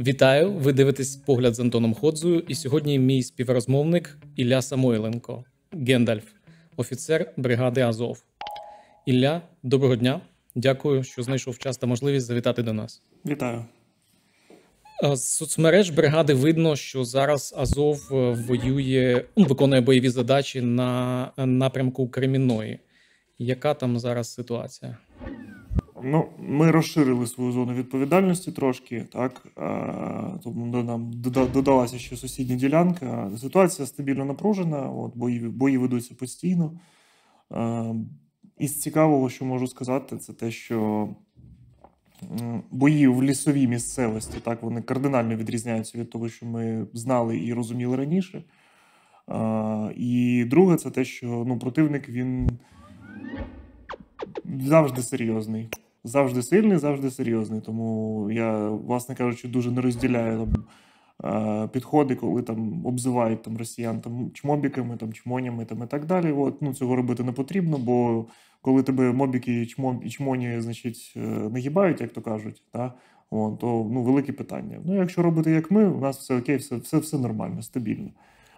Вітаю, ви дивитесь погляд з Антоном Ходзою, і сьогодні мій співрозмовник Ілля Самойленко, Гендальф, офіцер бригади Азов. Ілля, доброго дня. Дякую, що знайшов час та можливість завітати до нас. Вітаю. Е, з соцмереж бригади видно, що зараз Азов е, воює, ну, виконує бойові задачі на е, напрямку Креміної. Яка там зараз ситуація? Ну, ми розширили свою зону відповідальності трошки, так тому нам додалася ще сусідня ділянка. Ситуація стабільно напружена, от бої бої ведуться постійно. Із цікавого, що можу сказати, це те, що бої в лісовій місцевості так вони кардинально відрізняються від того, що ми знали і розуміли раніше. І друге, це те, що ну противник він завжди серйозний завжди сильний, завжди серйозний. Тому я, власне кажучи, дуже не розділяю там, е, підходи, коли там обзивають там росіян там чмобіками, там чмонями там, і так далі. От, ну, Цього робити не потрібно, бо коли тебе мобіки і чмо і чмоні значить, е, не гібають, як то кажуть, та, о, то ну, велике питання. Ну, якщо робити, як ми, у нас все окей, все все, все нормально, стабільно.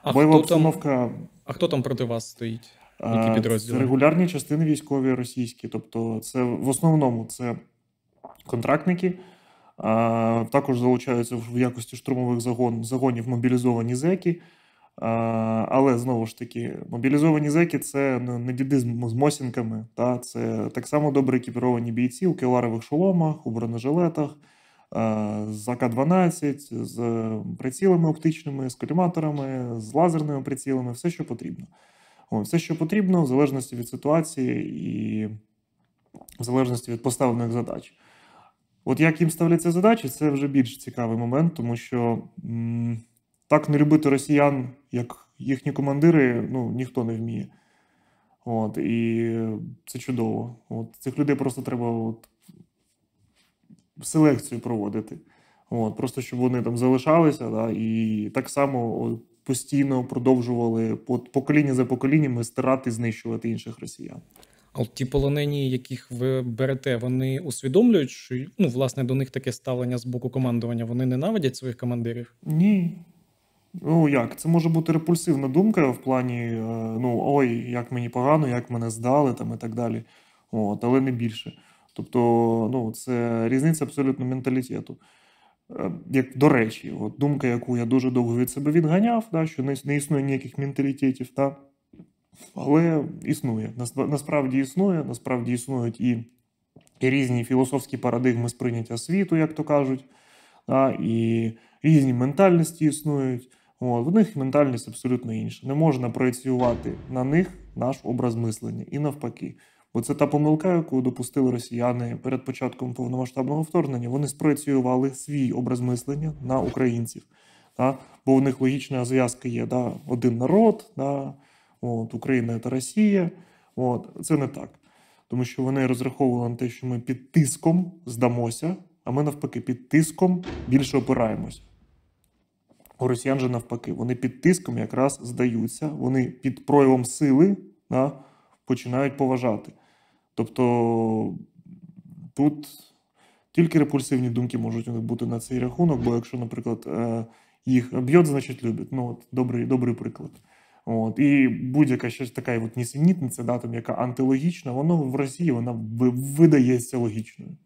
А Бойова хто обстановка. Там, а хто там проти вас стоїть? Які е, підрозділи? регулярні частини військові російські, тобто це в основному це контрактники. Е, також залучаються в якості штурмових загон, загонів мобілізовані зеки. Е, але знову ж таки, мобілізовані зеки це не діди з мосінками. Та? Це так само добре екіпіровані бійці у келарових шоломах, у бронежилетах, з АК-12, з прицілами оптичними, з коліматорами, з лазерними прицілами, все, що потрібно. Все, що потрібно, в залежності від ситуації і в залежності від поставлених задач. От як їм ставляться задачі, це вже більш цікавий момент, тому що м так не любити росіян, як їхні командири, ну ніхто не вміє. От, І це чудово. От, Цих людей просто треба от, селекцію проводити. От, Просто щоб вони там залишалися, да, і так само постійно продовжували по покоління за поколіннями старати знищувати інших росіян. А ті полонені, яких ви берете, вони усвідомлюють, що ну власне до них таке ставлення з боку командування. Вони ненавидять своїх командирів? Ні. Ну як це може бути репульсивна думка в плані е, ну ой, як мені погано, як мене здали, там і так далі. От, але не більше. Тобто, ну це різниця абсолютно менталітету. Е, як до речі, от думка, яку я дуже довго від себе відганяв, да, що не, існує ніяких менталітетів, да, але існує. Насправді існує, насправді існують і, і різні філософські парадигми сприйняття світу, як то кажуть, да, і різні ментальності існують. От, В них ментальність абсолютно інша. Не можна проєціювати на них наш образ мислення і навпаки. Бо це та помилка, яку допустили росіяни перед початком повномасштабного вторгнення. Вони спрацювали свій образ мислення на українців, да? бо у них логічна зв'язка є да? один народ, да? от, Україна та Росія. От це не так, тому що вони розраховували на те, що ми під тиском здамося, а ми навпаки, під тиском більше опираємося. У росіян же навпаки, вони під тиском якраз здаються, вони під проявом сили да, починають поважати. Тобто тут тільки репульсивні думки можуть у них бути на цей рахунок, бо якщо, наприклад, е, їх б'ють, значить люблять. Ну от добрий добрий приклад. От І будь-яка ще така от нісенітниця, да, там, яка антилогічна, воно в Росії вона видається логічною.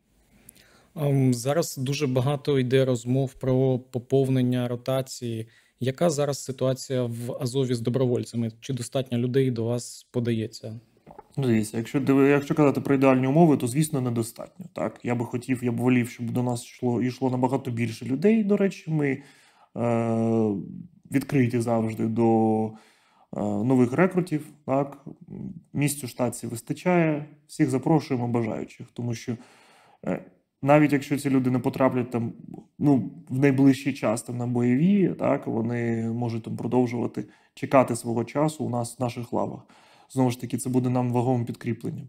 Ем, зараз дуже багато йде розмов про поповнення ротації. Яка зараз ситуація в Азові з добровольцями? Чи достатньо людей до вас подається? Ну, дивіться, якщо якщо казати про ідеальні умови, то звісно недостатньо. Так, я би хотів, я б волів, щоб до нас йшло йшло набагато більше людей. До речі, ми е, відкриті завжди до е, нових рекрутів. Так, місць штатці вистачає. Всіх запрошуємо бажаючих, тому що е, навіть якщо ці люди не потраплять там ну, в найближчий час там на бойові, так вони можуть там продовжувати чекати свого часу у нас в наших лавах знову ж таки це буде нам ваговим підкріпленням.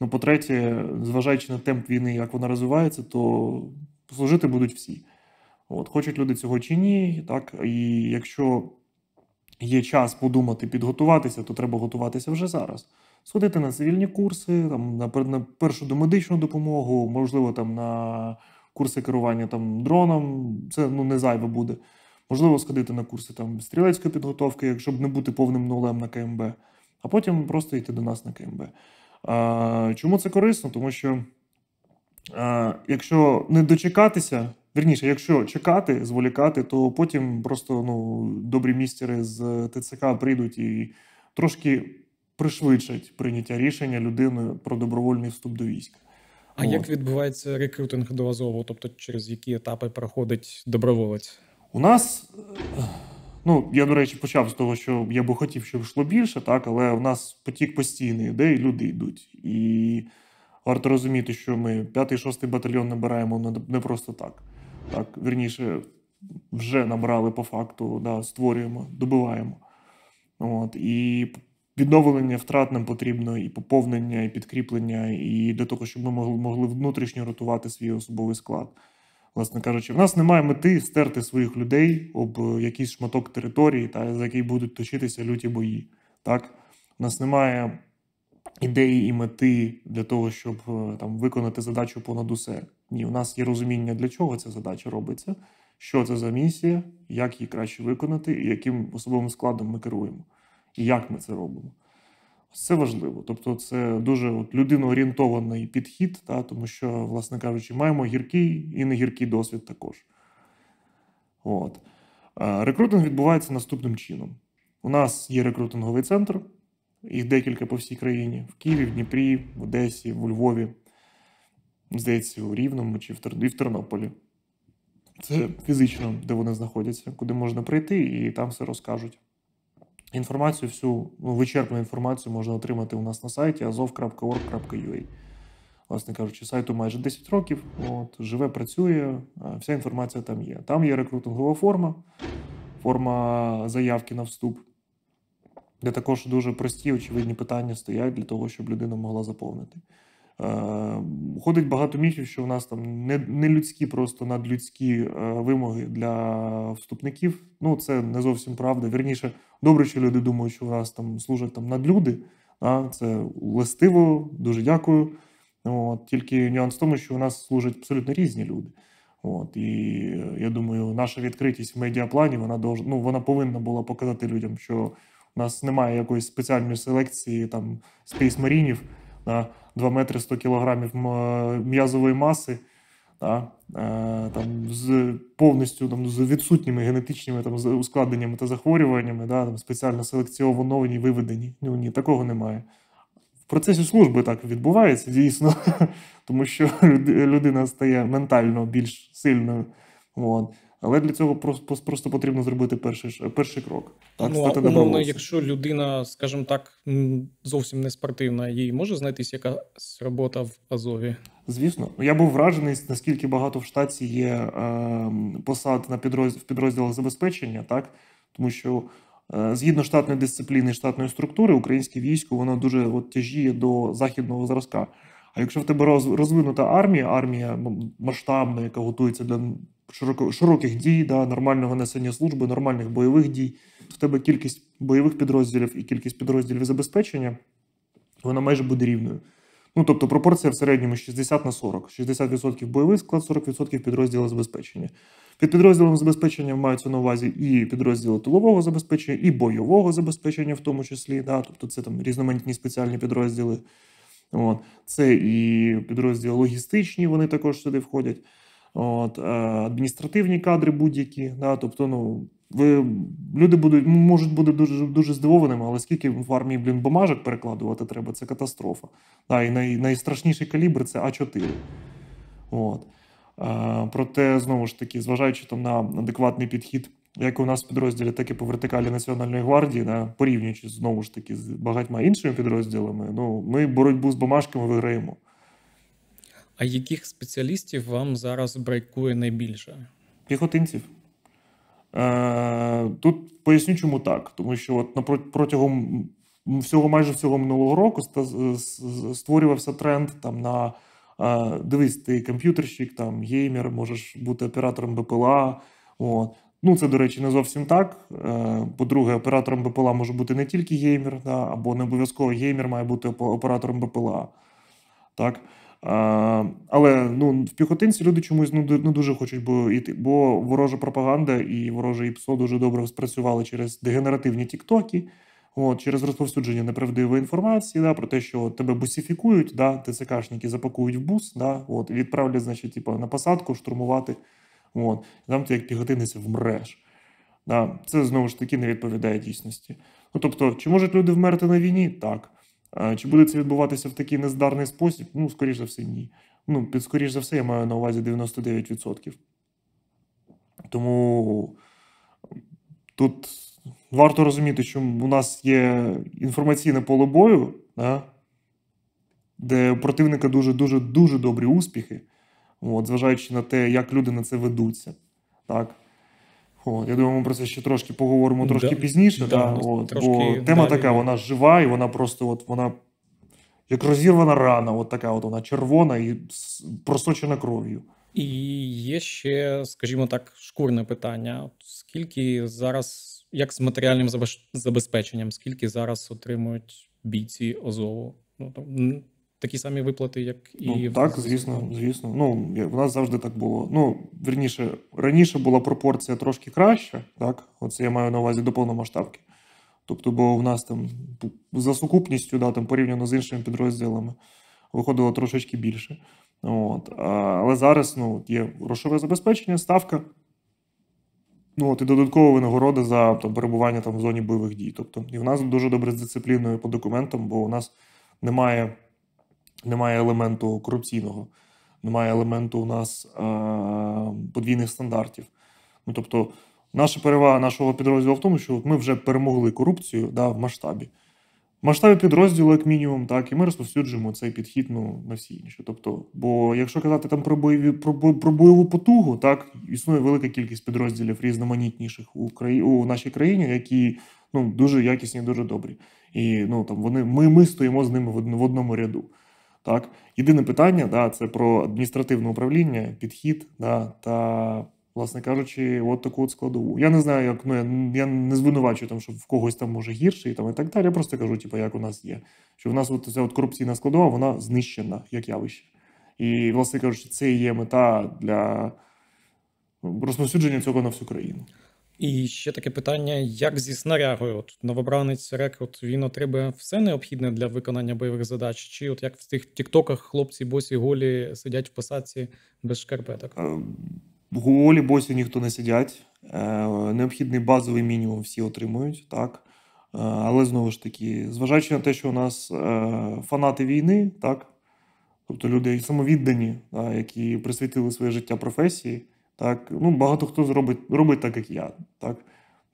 Ну, по-третє, зважаючи на темп війни, як вона розвивається, то служити будуть всі. От, Хочуть люди цього чи ні, так і якщо є час подумати, підготуватися, то треба готуватися вже зараз. Сходити на цивільні курси, там на першу домедичну допомогу, можливо, там на курси керування там дроном, це ну не зайве буде. Можливо, сходити на курси там стрілецької підготовки, якщо б не бути повним нулем на КМБ а потім просто йти до нас на КМБ. А, Чому це корисно? Тому що а, якщо не дочекатися, верніше, якщо чекати, зволікати, то потім просто ну, добрі містери з ТЦК прийдуть і трошки пришвидшать прийняття рішення людиною про добровольний вступ до війська. А От. як відбувається рекрутинг до Азову? Тобто через які етапи проходить доброволець? У нас Ну, я, до речі, почав з того, що я би хотів, щоб йшло більше, так, але в нас потік постійний, де і люди йдуть. І варто розуміти, що ми 5-6 батальйон набираємо не просто так. Так, Вірніше, вже набрали по факту, да, створюємо, добиваємо. От, І відновлення втрат нам потрібно, і поповнення, і підкріплення, і для того, щоб ми могли, могли внутрішньо ротувати свій особовий склад. Власне кажучи, в нас немає мети стерти своїх людей об е, якийсь шматок території, та за який будуть точитися люті бої. Так, у нас немає ідеї і мети для того, щоб е, там виконати задачу понад усе. Ні, у нас є розуміння, для чого ця задача робиться, що це за місія, як її краще виконати, і яким особовим складом ми керуємо, і як ми це робимо. Це важливо, тобто це дуже от, людиноорієнтований підхід, та, тому що, власне кажучи, маємо гіркий і не гіркий досвід також. От. Е, рекрутинг відбувається наступним чином: у нас є рекрутинговий центр, їх декілька по всій країні: в Києві, в Дніпрі, в Одесі, в Львові, здається, у Рівному чи в Тернополі. Це фізично, де вони знаходяться, куди можна прийти, і там все розкажуть. Інформацію всю ну, вичерпну інформацію можна отримати у нас на сайті azov.org.ua. Власне кажучи, сайту майже 10 років. От, Живе, працює, е, вся інформація там є. Там є рекрутингова форма, форма заявки на вступ, де також дуже прості, очевидні питання стоять для того, щоб людина могла заповнити. Е, ходить багато міфів, що в нас там не не людські, просто надлюдські е, вимоги для вступників. Ну це не зовсім правда. Вірніше, добре, що люди думають, що у нас там служать там надлюди. А це властиво, дуже дякую. От, Тільки нюанс в тому, що у нас служать абсолютно різні люди. От і я думаю, наша відкритість в медіаплані вона долж... ну, вона повинна була показати людям, що у нас немає якоїсь спеціальної селекції там спейсмарінів. марінів 2 метри 100 кілограмів е, м'язової маси, да, е, там, з повністю там, з відсутніми генетичними там, ускладненнями та захворюваннями, да, там, спеціально селекціоновані, виведені. Ну, ні, такого немає. В процесі служби так відбувається, дійсно, тому що людина стає ментально більш сильною. Але для цього просто просто потрібно зробити перший перший крок. Так ну, стати а умовно, якщо людина, скажімо так, зовсім не спортивна, їй може знайтись якась робота в Азові. Звісно, я був вражений, наскільки багато в штаті є е, посад на підрозділ в підрозділах забезпечення, так тому що е, згідно штатної дисципліни, і штатної структури, українське військо воно дуже от, тяжіє до західного зразка. А якщо в тебе розвинута армія, армія масштабна, яка готується для широко, широких дій, да, нормального несення служби, нормальних бойових дій, в тебе кількість бойових підрозділів і кількість підрозділів забезпечення, вона майже буде рівною. Ну, тобто пропорція в середньому 60 на 40. 60% бойовий склад, 40% підрозділу забезпечення. Під підрозділом забезпечення маються на увазі і підрозділи тилового забезпечення, і бойового забезпечення, в тому числі. Да? Тобто це там різноманітні спеціальні підрозділи. От. Це і підрозділи логістичні, вони також сюди входять от, е, адміністративні кадри будь-які. Да, тобто, ну, ви люди будуть можуть бути дуже дуже здивованими, але скільки в армії блін бумажок перекладувати треба, це катастрофа. Да, і най, найстрашніший калібр це А4. От. Е, проте, знову ж таки, зважаючи там на адекватний підхід, як у нас в підрозділі, так і по вертикалі Національної гвардії, да, порівнюючи знову ж таки з багатьма іншими підрозділами, ну ми боротьбу з бумажками виграємо. А яких спеціалістів вам зараз бракує найбільше? Піхотинців. Е, тут поясню, чому так. Тому що от протягом всього майже всього минулого року створювався тренд там на е, дивись, ти комп'ютерщик, там геймер, можеш бути оператором БПЛА. От. Ну, це, до речі, не зовсім так. Е, по-друге, оператором БПЛА може бути не тільки геймер, да, або не обов'язково геймер має бути оператором БПЛА. Так. Але ну в піхотинці люди чомусь ну не дуже хочуть бо йти, бо ворожа пропаганда і вороже ІПСО дуже добре спрацювали через дегенеративні тіктоки, от через розповсюдження неправдивої інформації, да, про те, що тебе бусифікують, да, ТЦКшники запакують в бус, да, от і відправлять, значить, типу, на посадку штурмувати. От там ти як піхотинець вмреш. Да. Це знову ж таки не відповідає дійсності. Ну тобто, чи можуть люди вмерти на війні? Так. Чи буде це відбуватися в такий нездарний спосіб? Ну, скоріш за все, ні. Ну, під скоріш за все, я маю на увазі 99%. Тому тут варто розуміти, що у нас є інформаційне поле бою, да, де у противника дуже-дуже дуже добрі успіхи, от, зважаючи на те, як люди на це ведуться. Так? О, я думаю, ми про це ще трошки поговоримо трошки да, пізніше. Да, да, ну, от, трошки Бо тема така, вона жива, і вона просто от вона як розірвана рана, от така от вона червона і просочена кров'ю. І є ще, скажімо так, шкурне питання: скільки зараз, як з матеріальним забезпеченням, скільки зараз отримують бійці Озову? Ну, там, такі самі виплати, як і ну, в... так, звісно, звісно. Ну в нас завжди так було. Ну вірніше раніше була пропорція трошки краща, так оце я маю на увазі до повномасштабки. Тобто, бо в нас там за сукупністю, да, там порівняно з іншими підрозділами, виходило трошечки більше. От. Але зараз ну, є грошове забезпечення, ставка. Ну, от І додаткова винагорода за там, перебування там, в зоні бойових дій. Тобто, І в нас дуже добре з дисципліною по документам, бо у нас немає немає елементу корупційного, немає елементу у нас подвійних стандартів. Ну тобто, наша перевага нашого підрозділу в тому, що ми вже перемогли корупцію да, в масштабі. В масштабі підрозділу, як мінімум, так, і ми розповсюджуємо цей підхід ну, на всі інші. Тобто, бо якщо казати там про бойові про, про бойову потугу, так існує велика кількість підрозділів різноманітніших у краї, у нашій країні, які ну дуже якісні, дуже добрі. І ну там вони ми ми стоїмо з ними в одному ряду. Так, єдине питання, да, це про адміністративне управління, підхід, да, та, власне кажучи, от таку от складову. Я не знаю, як ну, я не звинувачую там, що в когось там може гірше і там і так далі. Я просто кажу, типу, як у нас є. Що в нас от ця от корупційна складова, вона знищена як явище. І, власне кажучи, це є мета для ну, розповсюдження цього на всю країну. І ще таке питання: як зі снарягою? От новобранець рекрут він отримує все необхідне для виконання бойових задач? Чи от як в цих тіктоках хлопці босі голі сидять в посадці без шкарпеток? Ем, голі босі ніхто не сидять. Е, необхідний базовий мінімум всі отримують так. Е, але знову ж таки, зважаючи на те, що у нас е, фанати війни, так тобто люди самовіддані, які присвятили своє життя професії. Так, ну Багато хто зробить робить так, як я. Так.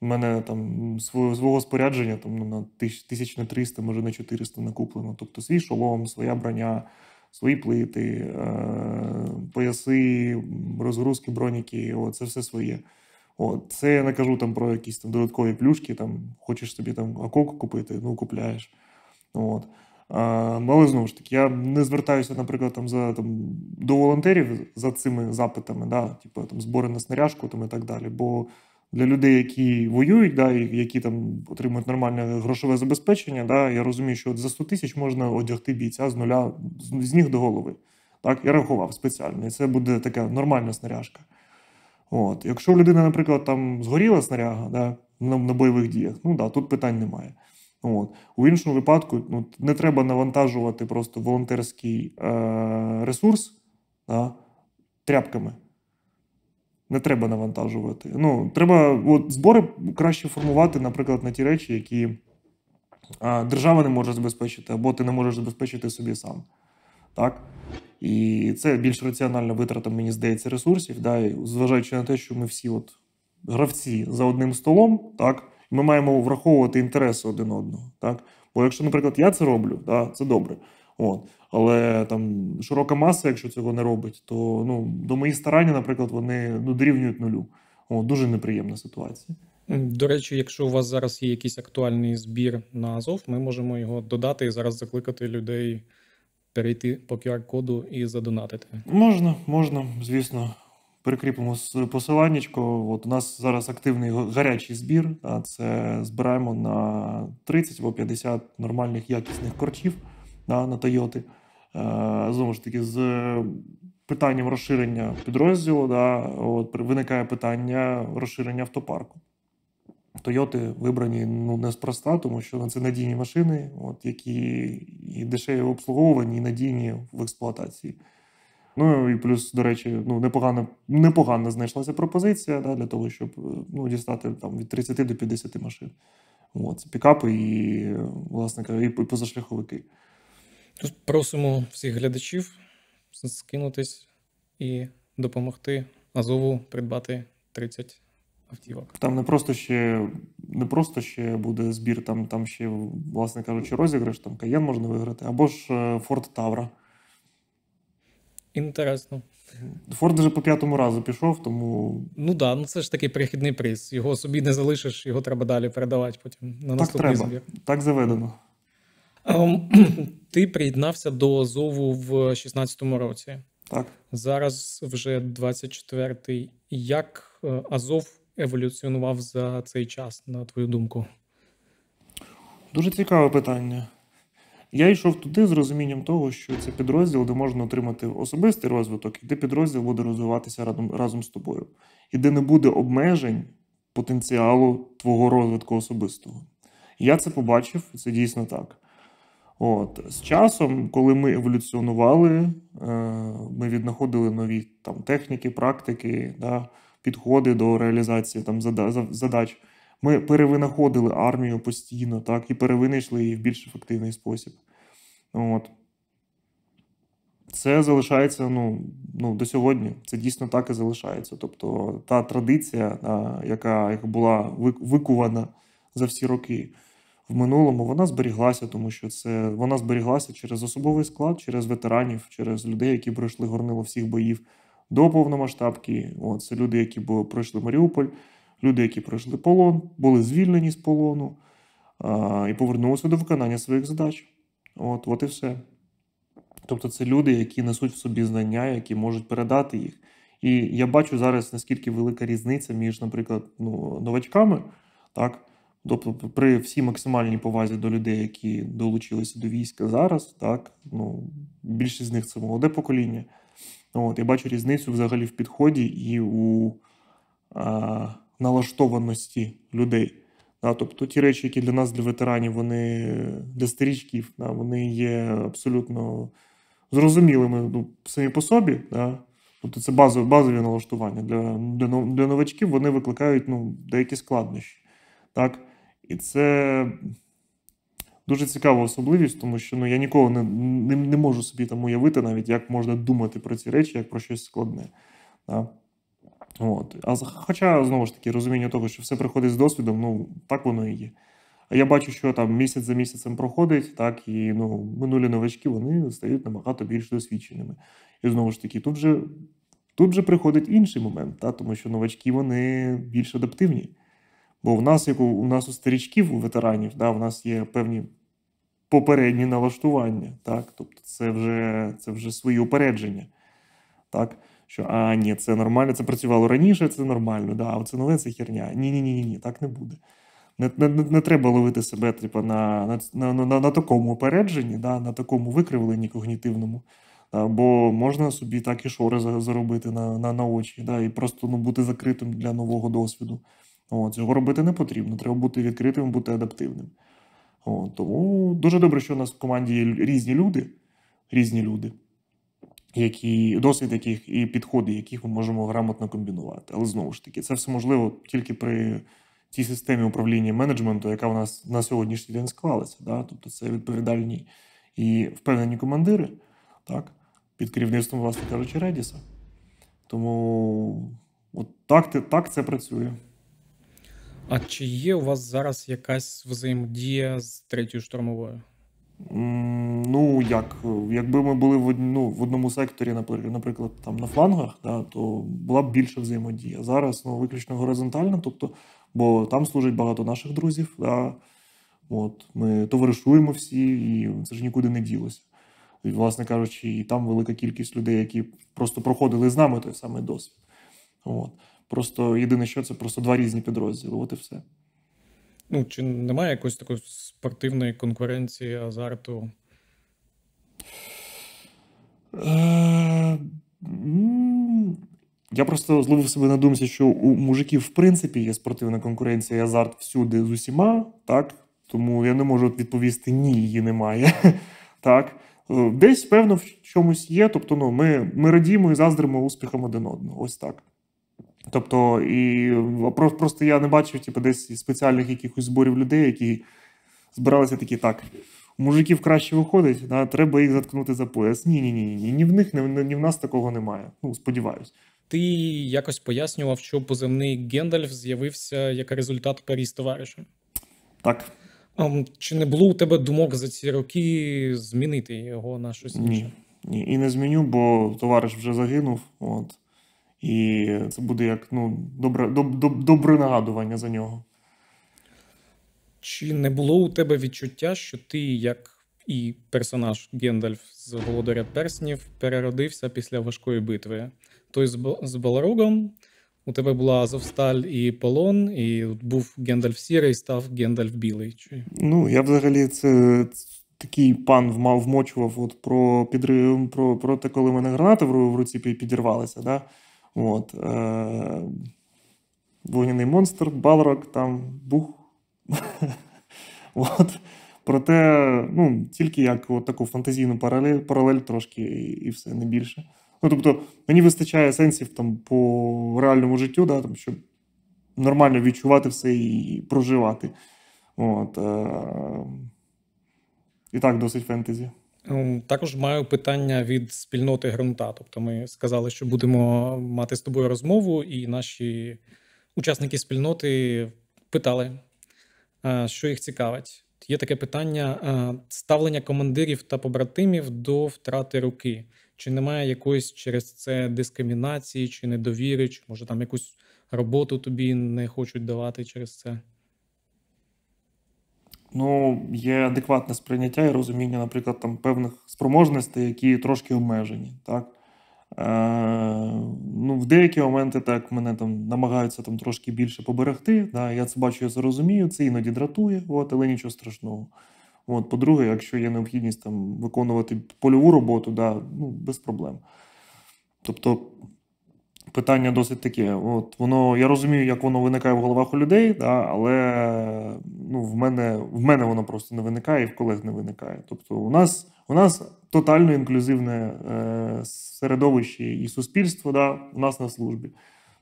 У мене там свого свого спорядження там ну, на тисяч, тисяч на 300, може на 400 накуплено. Тобто свій шолом, своя броня, свої плити, е- пояси, розгрузки, броніки. О, це все своє. О, це я не кажу там про якісь там додаткові плюшки. Там Хочеш собі там ококу купити, ну купляєш. От. Але знову ж таки, я не звертаюся, наприклад, там за там до волонтерів за цими запитами, да, типу там збори на снаряжку там і так далі. Бо для людей, які воюють, да, і які там отримують нормальне грошове забезпечення, да, я розумію, що от за 100 тисяч можна одягти бійця з нуля з ніг до голови. Так, я рахував спеціально, і це буде така нормальна снаряжка. От, якщо людина, наприклад, там згоріла снаряга, да, на, на бойових діях, ну да, тут питань немає. От. У іншому випадку ну, не треба навантажувати просто волонтерський е- ресурс да, тряпками. Не треба навантажувати. Ну, треба, от, Збори краще формувати, наприклад, на ті речі, які е- держава не може забезпечити, або ти не можеш забезпечити собі сам. Так? І це більш раціональна витрата, мені здається, ресурсів. Да? Зважаючи на те, що ми всі от гравці за одним столом. так? ми маємо враховувати інтереси один одного. Так? Бо якщо, наприклад, я це роблю, да, це добре. От. Але там широка маса, якщо цього не робить, то ну, до мої старання, наприклад, вони ну, дорівнюють нулю. О, Дуже неприємна ситуація. До речі, якщо у вас зараз є якийсь актуальний збір на Азов, ми можемо його додати і зараз закликати людей перейти по QR-коду і задонатити. Можна, можна, звісно прикріпимо посиланнячко. От у нас зараз активний гарячий збір. А це збираємо на 30 або 50 нормальних якісних корчів да, на Тойоти. Е, знову ж таки, з питанням розширення підрозділу да, от, виникає питання розширення автопарку. Тойоти вибрані ну неспроста, тому що це надійні машини, от які і дешеві обслуговувані, і надійні в експлуатації. Ну і плюс, до речі, ну непогано непогано знайшлася пропозиція да, для того, щоб е, ну, дістати там від 30 до 50 машин. От, пікапи і власне і позашляховики. просимо всіх глядачів скинутись і допомогти Азову придбати 30 автівок. Там не просто ще не просто ще буде збір, там там ще, власне кажучи, розіграш, там каєн можна виграти, або ж е, Форт Тавра. Інтересно. Форд вже по п'ятому разу пішов, тому. Ну так, да, ну це ж такий прихідний приз. Його собі не залишиш, його треба далі передавати потім на наступний треба, збір. Так заведено. Ем, ти приєднався до Азову в 16-му році. Так. Зараз вже 24-й. Як е, Азов еволюціонував за цей час, на твою думку? Дуже цікаве питання. Я йшов туди з розумінням того, що це підрозділ, де можна отримати особистий розвиток, і де підрозділ буде розвиватися разом, разом з тобою, і де не буде обмежень потенціалу твого розвитку особистого. Я це побачив, це дійсно так. От З часом, коли ми еволюціонували, е, ми віднаходили нові там техніки, практики, да, підходи до реалізації там задач. Ми перевинаходили армію постійно, так, і перевинайшли її в більш ефективний спосіб. От. Це залишається ну, ну, до сьогодні. Це дійсно так і залишається. Тобто та традиція, та, яка яка була викувана за всі роки в минулому, вона зберіглася, тому що це вона зберіглася через особовий склад, через ветеранів, через людей, які пройшли горнило всіх боїв до повномасштабки. От, Це люди, які пройшли Маріуполь люди, які пройшли полон, були звільнені з полону а, і повернулися до виконання своїх задач. От, От і все. Тобто, це люди, які несуть в собі знання, які можуть передати їх. І я бачу зараз наскільки велика різниця між, наприклад, ну, новачками, так. Тобто, при всій максимальній повазі до людей, які долучилися до війська зараз, так ну більшість з них це молоде покоління. От я бачу різницю взагалі в підході і у а, налаштованості людей. Да, Тобто ті речі, які для нас, для ветеранів, вони для старічків, да, вони є абсолютно зрозумілими ну, самі по собі. Да. Тобто це базові базові налаштування. Для для, для новачків вони викликають ну, деякі складнощі. Так? І це дуже цікава особливість, тому що ну, я ніколи не, не, не можу собі там уявити, навіть як можна думати про ці речі, як про щось складне. Да. От. А Хоча, знову ж таки, розуміння того, що все приходить з досвідом, ну так воно і є. А я бачу, що там місяць за місяцем проходить, так і ну, минулі новачки вони стають набагато більш досвідченими. І знову ж таки, тут же тут же приходить інший момент, та, тому що новачки вони більш адаптивні. Бо в нас, як у, у нас у старічків, у ветеранів, да, у нас є певні попередні налаштування, так, тобто це вже це вже свої упередження. так що а ні, це нормально, це працювало раніше, це нормально, да, а це нове це херня. Ні, ні, ні, ні, так не буде. Не не, не треба ловити себе типу, на на, на, на, на такому опередженні, да, на такому викривленні когнітивному. Да, бо можна собі так і шори заробити на на, на очі, да, і просто ну, бути закритим для нового досвіду. О, цього робити не потрібно. Треба бути відкритим, бути адаптивним. О, тому дуже добре, що у нас в команді є різні люди, різні люди які досвід яких і підходи, яких ми можемо грамотно комбінувати. Але знову ж таки, це все можливо тільки при тій системі управління менеджменту, яка у нас на сьогоднішній день склалася. Да? Тобто це відповідальні і впевнені командири, так, під керівництвом, власне кажучи, Редіса. Тому от так, так це працює. А чи є у вас зараз якась взаємодія з третьою штурмовою? Ну, як, якби ми були в ну, в одному секторі, наприклад, там на флангах, да, то була б більша взаємодія. Зараз ну, виключно горизонтальна, тобто, бо там служить багато наших друзів. Да, от, Ми товаришуємо всі, і це ж нікуди не ділося. І, Власне кажучи, і там велика кількість людей, які просто проходили з нами той самий досвід. От. Просто єдине, що це просто два різні підрозділи. От і все. Ну, чи немає якоїсь такої спортивної конкуренції азарту? Е, я просто зловив себе на думці, що у мужиків в принципі є спортивна конкуренція і азарт всюди з усіма, так? Тому я не можу відповісти ні, її немає. Так. Е, десь, певно, в чомусь є. Тобто, ну, ми ми радіємо і заздримо успіхом один одного. Ось так. Тобто, і просто я не бачив, типу, десь спеціальних якихось зборів людей, які збиралися такі так. мужиків краще виходить, да, треба їх заткнути за пояс. Ні, ні, ні, ні. Ні в них, ні, ні в нас такого немає. Ну, сподіваюсь. Ти якось пояснював, що позивний Гендальф з'явився як результат паріз товаришем. Так. А, чи не було у тебе думок за ці роки змінити його на щось інше? Ні, ні. І не зміню, бо товариш вже загинув. От. І це буде як ну, добре доб, добре нагадування за нього. Чи не було у тебе відчуття, що ти, як і персонаж Гендальф з Володаря Перснів, переродився після важкої битви? Той з Баларугом, у тебе була Азовсталь і полон, і був Гендальф Сірий, став Гендальф Білий. Чи... Ну, я взагалі це. Такий пан вмочував от про підрив про, про те, коли мене гранати в руці підірвалися. Да? От, е, Вогняний монстр, Балрок, там Бух. От. Проте, ну, тільки як от таку фантазійну паралель паралель трошки і, і все не більше. Ну, тобто, мені вистачає сенсів там по реальному життю, да, там, щоб нормально відчувати все і проживати. От, е, І так, досить фентезі. Ем, також маю питання від спільноти ґрунта. Тобто, ми сказали, що будемо мати з тобою розмову, і наші учасники спільноти питали, е, що їх цікавить. Є таке питання е, ставлення командирів та побратимів до втрати руки. Чи немає якоїсь через це дискримінації чи недовіри, чи може там якусь роботу тобі не хочуть давати через це? ну, є адекватне сприйняття і розуміння, наприклад, там певних спроможностей, які трошки обмежені. так. Е, ну, В деякі моменти так мене там намагаються там трошки більше поберегти. Да, Я це бачу, я це розумію, це іноді дратує, от, але нічого страшного. От, По-друге, якщо є необхідність там виконувати польову роботу, да, ну, без проблем. Тобто питання досить таке. От воно я розумію, як воно виникає в головах у людей, да, але ну, в мене в мене воно просто не виникає, і в колег не виникає. Тобто, у нас у нас тотально інклюзивне е, середовище і суспільство да, у нас на службі.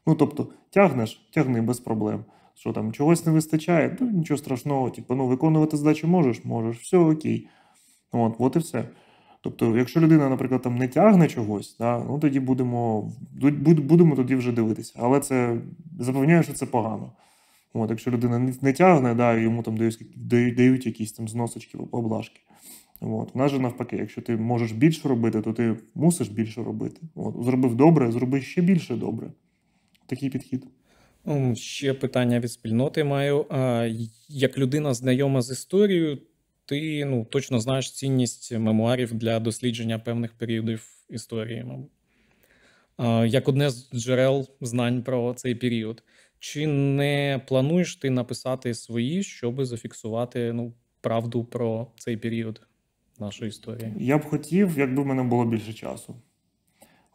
Ну тобто, тягнеш, тягни без проблем. Що там чогось не вистачає, то нічого страшного. Типу, ну виконувати задачі можеш, можеш, все окей. От, от і все. Тобто, якщо людина, наприклад, там не тягне чогось, да, ну тоді будемо будемо тоді вже дивитися. Але це запевняю, що це погано. От, Якщо людина не тягне, да, йому там дають дають якісь там зносочки або облажки. От. У нас же навпаки, якщо ти можеш більше робити, то ти мусиш більше робити. От. Зробив добре, зроби ще більше добре. Такий підхід. Ем, ще питання від спільноти маю. Як людина знайома з історією, ти ну точно знаєш цінність мемуарів для дослідження певних періодів історії, мабуть. Як одне з джерел знань про цей період. Чи не плануєш ти написати свої, щоб зафіксувати ну, правду про цей період нашої історії? Я б хотів, якби в мене було більше часу.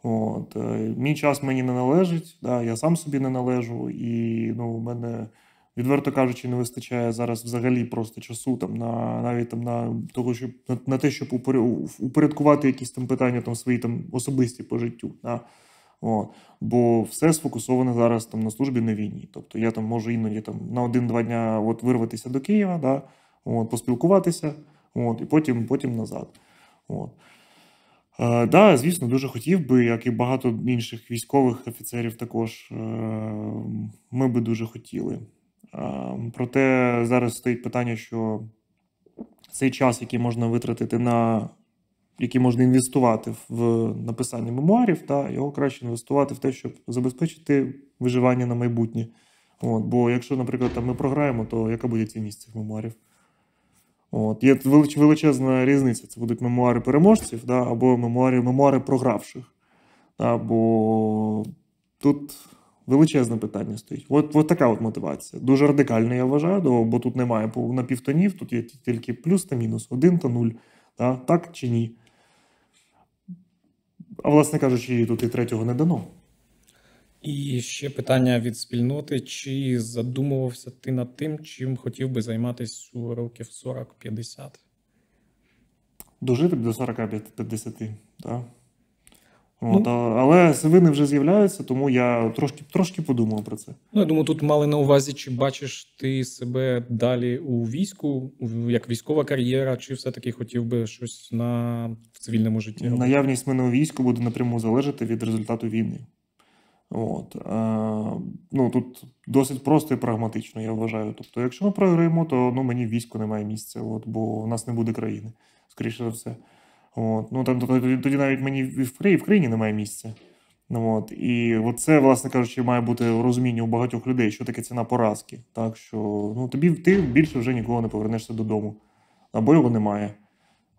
От е, Мій час мені не належить, да, я сам собі не належу, і ну, в мене Відверто кажучи, не вистачає зараз взагалі просто часу там на навіть там на того, щоб на, на те, щоб упорядкувати якісь там питання, там свої там особисті по життю. Да? О, Бо все сфокусоване зараз там на службі на війні. Тобто я там можу іноді там на один-два дня от вирватися до Києва, да? от, поспілкуватися, от, і потім потім назад. От. Е, да, звісно, дуже хотів би, як і багато інших військових офіцерів, також е, ми би дуже хотіли. Ем, проте зараз стоїть питання, що цей час, який можна витратити на який можна інвестувати в написання мемуарів, та його краще інвестувати в те, щоб забезпечити виживання на майбутнє. От, Бо якщо, наприклад, там ми програємо, то яка буде цінність цих мемуарів? От, Є величезна різниця. Це будуть мемуари переможців, да, або мемуари мемуари програвших. Да, бо тут. Величезне питання стоїть. От от така от мотивація. Дуже радикальна, я вважаю, бо тут немає напівтонів, тут є тільки плюс та мінус, один та нуль. Да? Так чи ні. А власне кажучи, тут і третього не дано. І ще питання від спільноти: чи задумувався ти над тим, чим хотів би займатися у років 40-50? Дожити до 40-50, так. От, ну. Але вини вже з'являються, тому я трошки трошки подумав про це. Ну я думаю, тут мали на увазі, чи бачиш ти себе далі у війську, як військова кар'єра, чи все-таки хотів би щось на в цивільному житті? Наявність мене у війську буде напряму залежати від результату війни. От е, ну тут досить просто і прагматично, я вважаю. Тобто, якщо ми програємо, то ну мені в війську немає місця, от бо в нас не буде країни, скоріше за все. От. Ну, там тобто, Тоді навіть мені в країні, в країні немає місця. Ну, от. І от це, власне кажучи, має бути розуміння у багатьох людей, що таке ціна поразки. Так що ну, тобі ти більше вже ніколи не повернешся додому. Або його немає,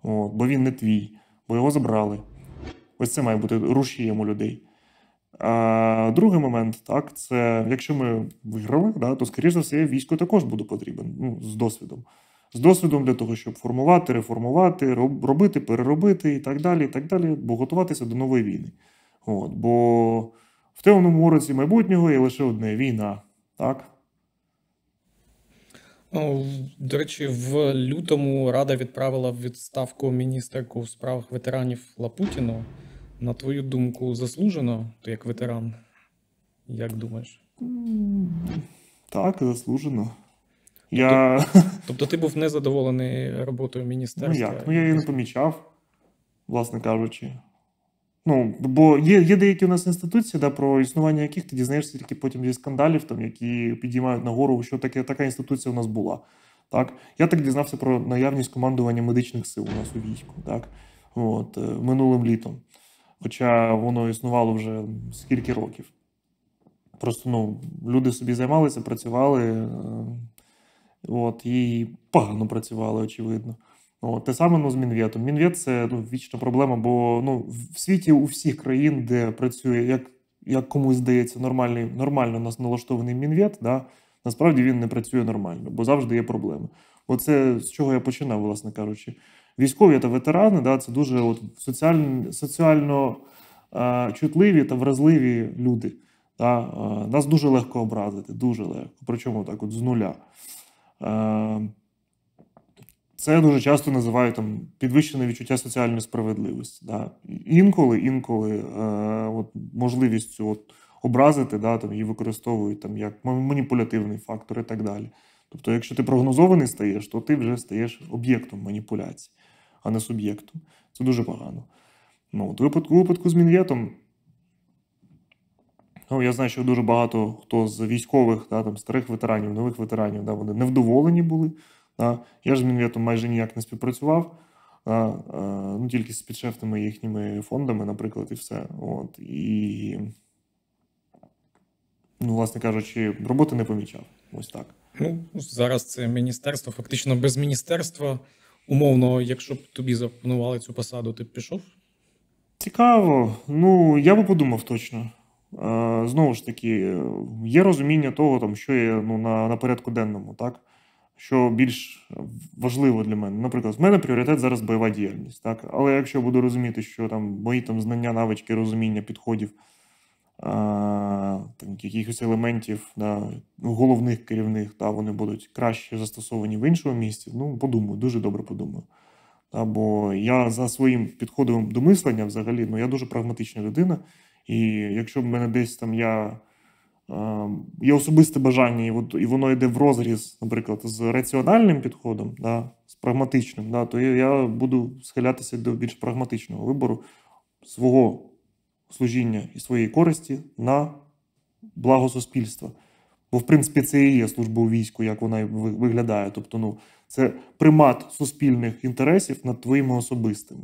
От. бо він не твій, бо його забрали. Ось це має бути рушієм у людей. А Другий момент, так, це якщо ми виграли, да, то скоріш за все, військо також буде потрібен ну, з досвідом з досвідом для того, щоб формувати, реформувати, робити, переробити і так далі, і так далі, бо готуватися до нової війни. От, Бо в темному уроці майбутнього є лише одне війна, так? До речі, в лютому Рада відправила відставку міністерку в справах ветеранів Лапутіну. На твою думку, заслужено, ти як ветеран? Як думаєш? Так, заслужено. Я... Тобто, тобто ти був незадоволений роботою міністерства? Ну як? Ну я її не помічав, власне кажучи. Ну, бо є є деякі у нас інституції, да, про існування яких ти дізнаєшся тільки потім зі скандалів, там, які підіймають нагору, що таке, така інституція у нас була. Так? Я так дізнався про наявність командування медичних сил у нас у війську, так? От, е, минулим літом. Хоча воно існувало вже скільки років. Просто ну, люди собі займалися, працювали. Е, От, і погано працювали, очевидно. От, Те саме ну, з мінвєтом. Мінвет це ну, вічна проблема, бо ну, в світі у всіх країн, де працює, як як комусь здається, нормальний, нормально нас налаштований мінвєт, да, насправді він не працює нормально, бо завжди є проблеми. Оце з чого я починав, власне кажучи. Військові та ветерани, да, це дуже от, соціаль, соціально е, чутливі та вразливі люди. Да, е, Нас дуже легко образити, дуже легко. Причому так, от з нуля. Е, це дуже часто називають там підвищене відчуття соціальної справедливості. Да. Інколи інколи е, от, можливість от, образити да, там, її використовують там, як маніпулятивний фактор і так далі. Тобто, якщо ти прогнозований стаєш, то ти вже стаєш об'єктом маніпуляцій, а не суб'єктом. Це дуже погано. Ну, от, У випадку, випадку з Мін'єтом Ну, я знаю, що дуже багато хто з військових, да, там, старих ветеранів, нових ветеранів, да, вони невдоволені були. Да. Я ж з Мінветом майже ніяк не співпрацював, да, е, ну тільки з підшефтами, їхніми фондами, наприклад, і все. От. І, ну, власне кажучи, роботи не помічав. Ось так. Ну, зараз це міністерство, фактично без міністерства. Умовно, якщо б тобі запропонували цю посаду, ти б пішов? Цікаво. Ну, я би подумав точно. Е, знову ж таки, є розуміння того, там, що є ну, на на порядку денному, так? що більш важливо для мене. Наприклад, в мене пріоритет зараз бойова діяльність. Так? Але якщо я буду розуміти, що там мої там, знання, навички, розуміння підходів е, там, Якихось елементів да, головних керівних, та вони будуть краще застосовані в іншому місці. Ну, подумаю, дуже добре подумаю. Та, бо я за своїм підходом до мислення взагалі, ну я дуже прагматична людина, і якщо в мене десь там я е, є особисте бажання, і от, і воно йде в розріз, наприклад, з раціональним підходом, да, з прагматичним, да, то я буду схилятися до більш прагматичного вибору свого служіння і своєї користі на благо суспільства. Бо, в принципі, це і є служба у війську, як вона виглядає. Тобто, ну, це примат суспільних інтересів над твоїми особистими.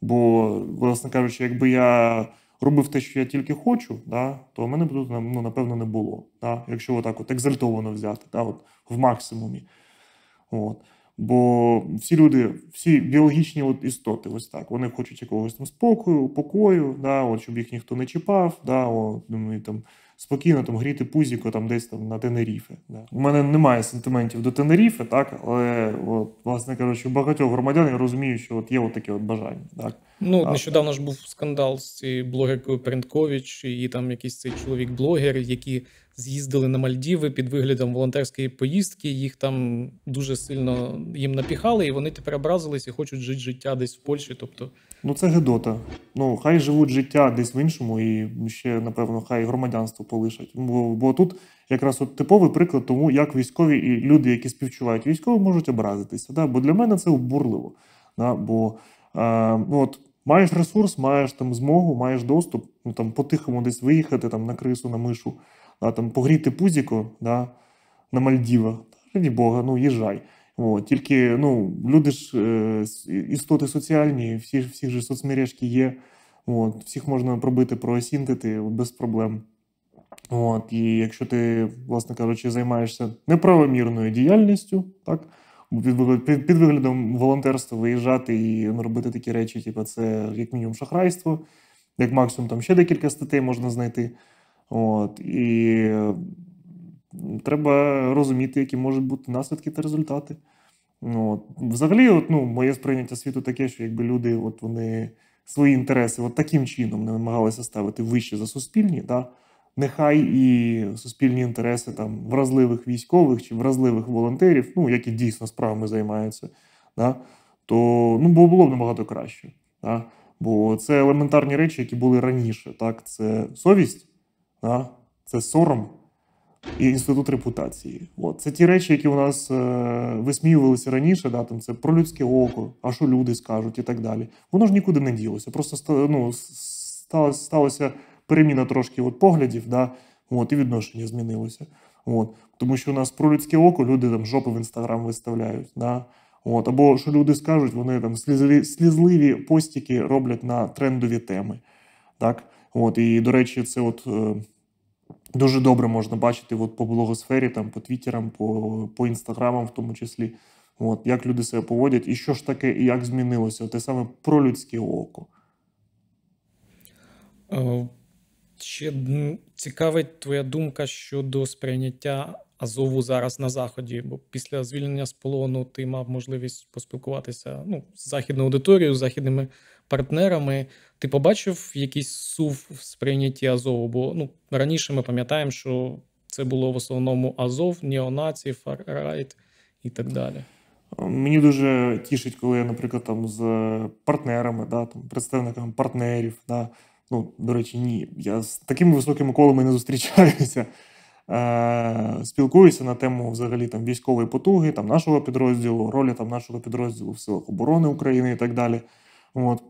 Бо, власне кажучи, якби я робив те, що я тільки хочу, да, то мене б тут ну, напевно не було. Да, Якщо отак от екзальтовано взяти, да, от, в максимумі. От. Бо всі люди, всі біологічні от істоти, ось так. Вони хочуть якогось там спокою, покою, да, от, щоб їх ніхто не чіпав, да, от, ну, і, там, спокійно там гріти пузіко там десь там на Тенеріфе. Да. У мене немає сентиментів до Тенеріфи, так але от, власне кажучи, багатьох громадян я розумію, що от є от таке от бажання. Так ну а, нещодавно ж був скандал з цією блогеркою Принткович, і там якийсь цей чоловік-блогер, які з'їздили на Мальдіви під виглядом волонтерської поїздки. Їх там дуже сильно їм напіхали, і вони тепер образились і хочуть жити життя десь в Польщі. Тобто Ну це Гедота. Ну, хай живуть життя десь в іншому, і ще, напевно, хай громадянство полишать. Бо бо тут якраз от типовий приклад тому, як військові і люди, які співчувають військовим, можуть образитися. Да? Бо для мене це обурливо. Да? Бо е, ну, от, маєш ресурс, маєш там змогу, маєш доступ, ну там по-тихому десь виїхати там, на крису, на мишу, да? там погріти пузіко да? на Мальдівах. Раді Бога, ну їжджай. От, Тільки ну, люди ж е, істоти соціальні, всі всі ж соцмережки є. От, Всіх можна пробити, проосінтити без проблем. От, І якщо ти, власне кажучи, займаєшся неправомірною діяльністю, так, під, під виглядом волонтерства виїжджати і ну, робити такі речі, типу, це як мінімум шахрайство, як максимум там ще декілька статей можна знайти. От, І треба розуміти, які можуть бути наслідки та результати. Ну, от. Взагалі, от, ну, моє сприйняття світу таке, що якби люди от вони свої інтереси от таким чином не намагалися ставити вище за суспільні, да? нехай і суспільні інтереси там вразливих військових чи вразливих волонтерів, ну, які дійсно справами займаються, да? то ну, було б набагато краще. Да? Бо це елементарні речі, які були раніше. Так? Це совість, да? це сором і інститут репутації. От це ті речі, які у нас е, висміювалися раніше, да, там це про людське око, а що люди скажуть, і так далі. Воно ж нікуди не ділося. Просто ну, сталося переміна трошки от поглядів, да, от, і відношення змінилося. От. Тому що у нас про людське око люди там жопи в інстаграм виставляють. Да? От. Або що люди скажуть, вони там слізливі, слізливі постіки роблять на трендові теми. Так? От. І, до речі, це от. Е, дуже добре можна бачити от по блогосфері, там по твіттерам, по по інстаграмам, в тому числі, От, як люди себе поводять, і що ж таке, і як змінилося те саме про людське око. Е, ще цікавить твоя думка щодо сприйняття Азову зараз на заході. Бо після звільнення з полону ти мав можливість поспілкуватися ну, з західною аудиторією, з західними партнерами. Ти побачив якийсь сув в сприйнятті Азову? Бо ну раніше ми пам'ятаємо, що це було в основному Азов, Неонаці, Фаррайт і так далі. Мені дуже тішить, коли я, наприклад, там з партнерами, да, там представниками партнерів. Да, Ну, до речі, ні. Я з такими високими колами не зустрічаюся. Е, Спілкуюся на тему взагалі там військової потуги, там нашого підрозділу, ролі там нашого підрозділу в силах оборони України і так далі. От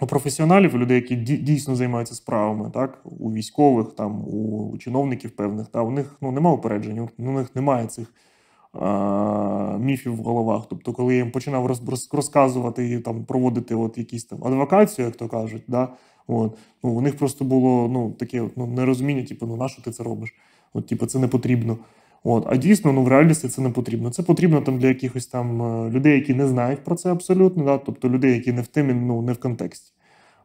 у професіоналів, у людей, які дійсно займаються справами, так у військових, там у чиновників певних, та у них ну немає упереджень, у них немає цих. Міфів в головах. Тобто, коли я їм починав розказувати і там проводити от якісь там адвокацію, як то кажуть, да, от, ну, у них просто було ну, таке ну, нерозуміння, типу, ну нащо ти це робиш? От, типу, це не потрібно. От, А дійсно, ну в реальності це не потрібно. Це потрібно там для якихось там е, людей, які не знають про це абсолютно, да? тобто людей, які не в темі, ну не в контексті.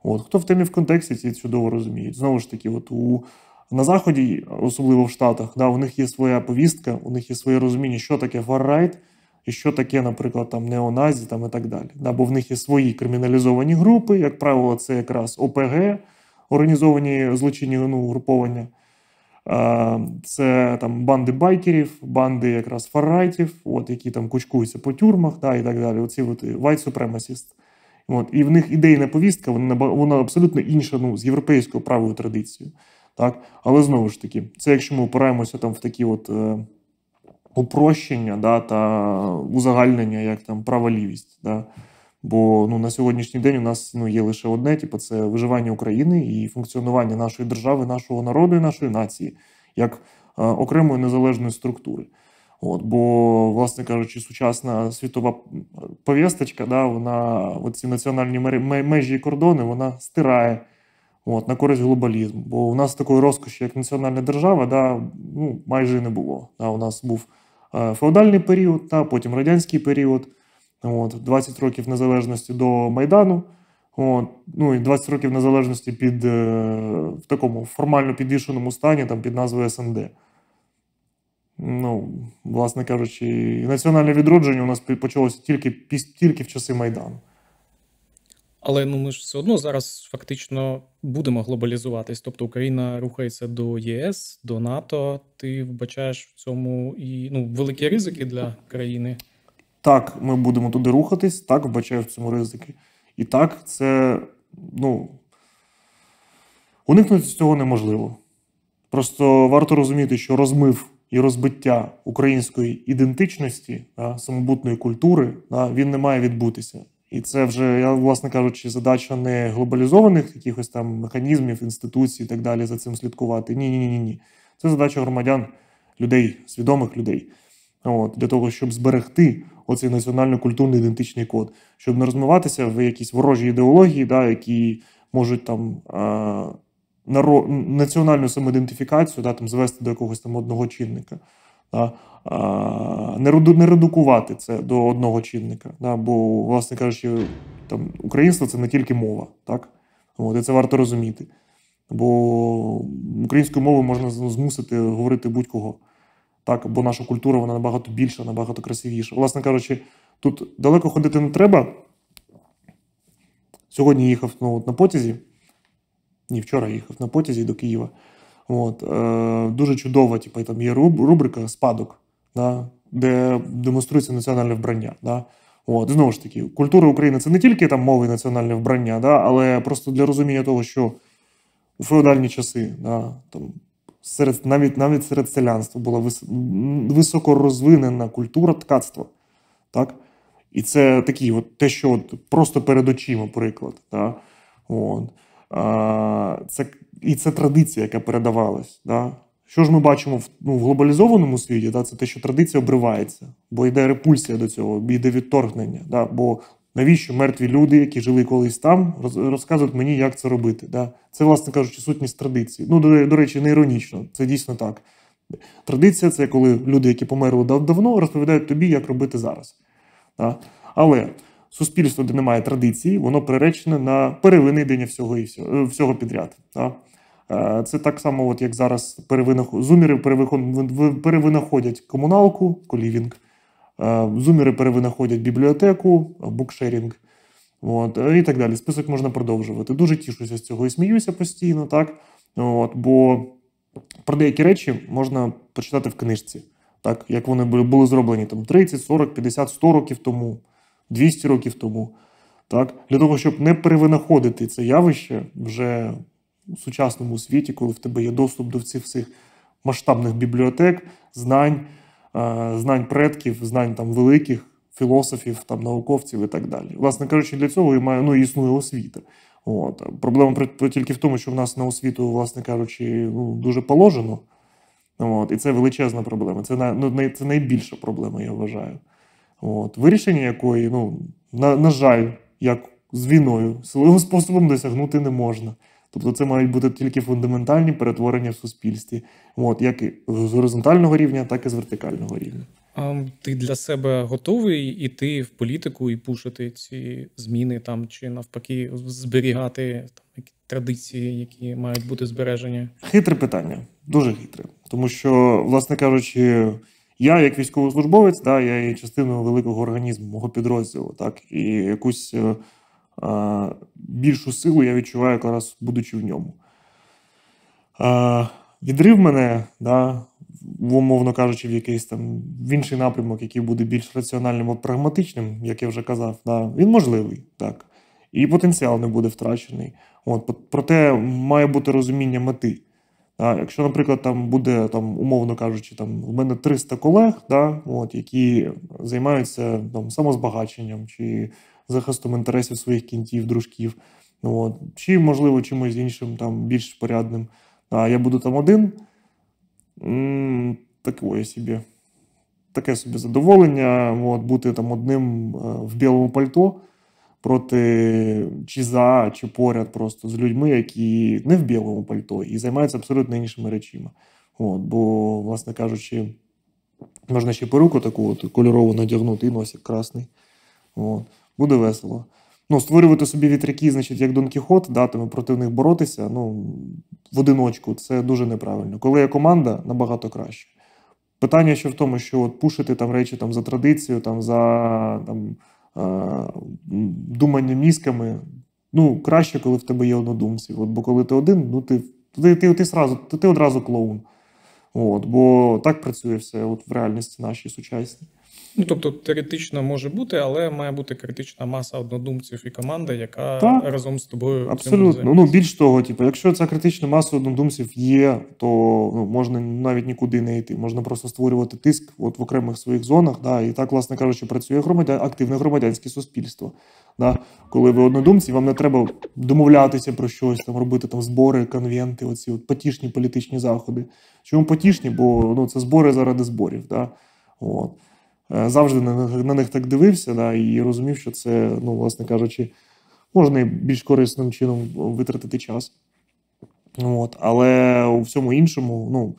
От, Хто в темі в контексті, ці чудово розуміють. Знову ж таки, от у на Заході, особливо в Штатах, да, у них є своя повістка, у них є своє розуміння, що таке фаррайт і що таке, наприклад, там неоназі там, і так далі. Да, Бо в них є свої криміналізовані групи, як правило, це якраз ОПГ, організовані злочинні ну, угруповання. Це там банди байкерів, банди якраз фаррайтів, от які там кучкуються по тюрмах, да, і так далі. Оці от е, white supremacist. От, І в них ідейна повістка, вона вона абсолютно інша ну, з європейською правою традицією. Так? Але знову ж таки, це якщо ми опираємося там в такі от е, упрощення да, та узагальнення, як там права лівість. Бо ну на сьогоднішній день у нас ну є лише одне, типу, це виживання України і функціонування нашої держави, нашого народу і нашої нації як е, окремої незалежної структури. От, Бо, власне кажучи, сучасна світова е, повісточка, да, вона ці національні межі і кордони вона стирає от, на користь глобалізму. Бо у нас такої розкоші, як національна держава, да, ну, майже не було. Да, У нас був е, феодальний період, та потім радянський період. От, 20 років незалежності до Майдану. От, ну і 20 років незалежності під е, в такому формально підвішеному стані там під назвою СНД. Ну, власне кажучи, національне відродження у нас почалося тільки піс тільки в часи Майдану. Але ну ми ж все одно зараз фактично будемо глобалізуватись. Тобто Україна рухається до ЄС, до НАТО. Ти вбачаєш в цьому і ну великі ризики для країни так ми будемо туди рухатись, так вбачаю в цьому ризики. І так, це ну, уникнути цього неможливо. Просто варто розуміти, що розмив і розбиття української ідентичності, да, самобутної культури, да, він не має відбутися. І це вже, я, власне кажучи, задача не глобалізованих якихось там механізмів, інституцій і так далі за цим слідкувати. Ні, ні, ні, ні. Це задача громадян, людей, свідомих людей. От, Для того, щоб зберегти оцей національно-культурний ідентичний код, щоб не розмиватися в якісь ворожі ідеології, да, які можуть там е, наро... національну самоідентифікацію да, там, звести до якогось там одного чинника. Да, е, не не редукувати це до одного чинника. Да, Бо, власне кажучи, там українство це не тільки мова, так? От, і це варто розуміти. Бо українською мовою можна змусити говорити будь-кого так, бо наша культура вона набагато більша, набагато красивіша. Власне кажучи, тут далеко ходити не треба. Сьогодні їхав ну, от на потязі, ні, вчора їхав на потязі до Києва. От, е, Дуже чудова, типу, там є рубрика спадок, да, де демонструється національне вбрання. Да. От, Знову ж таки, культура України це не тільки там мови і національне вбрання, да, але просто для розуміння того, що у феодальні часи да, там, серед навіть навіть серед селянства була високорозвинена культура ткацтва. Так? І це такі, от те, що от просто перед очима, приклад. Да? От. А, це, І це традиція, яка передавалась. Да? Що ж ми бачимо в ну, в глобалізованому світі? Да? Це те, що традиція обривається, бо йде репульсія до цього, йде відторгнення. Да? Бо Навіщо мертві люди, які жили колись там, розказують мені, як це робити? Да? Це, власне кажучи, сутність традиції. Ну, до, до речі, не іронічно, це дійсно так. Традиція це коли люди, які померли давно, розповідають тобі, як робити зараз. Да? Але суспільство, де немає традиції, воно приречене на перевинидення всього і всього, е, всього підряд. Да? Е, це так само, от як зараз перевинах... зуміри перевинаходять комуналку, колівінг. Е, Зумери перевинаходять бібліотеку, букшерінг от, і так далі. Список можна продовжувати. Дуже тішуся з цього і сміюся постійно, так? От, бо про деякі речі можна почитати в книжці, так, як вони були зроблені там 30, 40, 50, 100 років тому, 200 років тому. Так? Для того, щоб не перевинаходити це явище вже у сучасному світі, коли в тебе є доступ до всіх всіх масштабних бібліотек, знань. Е, знань предків, знань там великих філософів, там науковців і так далі. Власне кажучи, для цього і має ну, існує освіта. От. Проблема тільки в тому, що в нас на освіту, власне кажучи, ну, дуже положено. От. І це величезна проблема. Це ну, це найбільша проблема, я вважаю. От. Вирішення якої, ну, на, на жаль, як з війною, силовим способом досягнути не можна. Тобто це мають бути тільки фундаментальні перетворення в суспільстві, От, як і з горизонтального рівня, так і з вертикального рівня. А ти для себе готовий іти в політику і пушити ці зміни там чи навпаки зберігати там які традиції, які мають бути збережені? Хитре питання, дуже хитре, тому що, власне кажучи, я як військовослужбовець, да, я є частиною великого організму мого підрозділу, так і якусь. Е, більшу силу я відчуваю якраз будучи в ньому. Відрив мене, да, умовно кажучи, в якийсь там в інший напрямок, який буде більш раціональним або прагматичним, як я вже казав, да, він можливий, так. І потенціал не буде втрачений. От, Проте має бути розуміння мети. Да, якщо, наприклад, там буде, там, умовно кажучи, там в мене 300 колег, да, от, які займаються там, самозбагаченням чи захистом інтересів своїх кінців, дружків, от. чи, можливо, чимось іншим, там більш порядним. А я буду там один. Таке собі таке собі задоволення, от, бути там одним е, в білому пальто проти чи за, чи поряд просто з людьми, які не в білому пальто і займаються абсолютно іншими речами. От, Бо, власне кажучи, можна ще перуку таку от кольорову надягнути і носик красний. От буде весело. Ну, Створювати собі вітряки, значить, як Дон Кіхот, датиме проти них боротися ну, в одиночку, це дуже неправильно. Коли є команда, набагато краще. Питання ще в тому, що от пушити там речі там, за традицію, там, за там, е, думання мізками. Ну, краще, коли в тебе є однодумці. От, Бо коли ти один, ну ти ти, ти, ти, сразу, ти, ти одразу клоун. От, Бо так працює все от, в реальності нашій сучасній. Ну, тобто теоретично може бути, але має бути критична маса однодумців і команда, яка так, разом з тобою абсолютно. Ну більш того, типу, якщо ця критична маса однодумців є, то ну можна навіть нікуди не йти. Можна просто створювати тиск от в окремих своїх зонах. Да, І так, власне кажучи, працює громадян активне громадянське суспільство. Да, Коли ви однодумці, вам не треба домовлятися про щось там, робити там збори, конвенти, оці от потішні політичні заходи. Чому потішні? Бо ну це збори заради зборів. Да? От. Е, завжди на них так дивився да, і розумів, що це, ну, власне кажучи, можна і більш корисним чином витратити час. От. Але у всьому іншому, ну,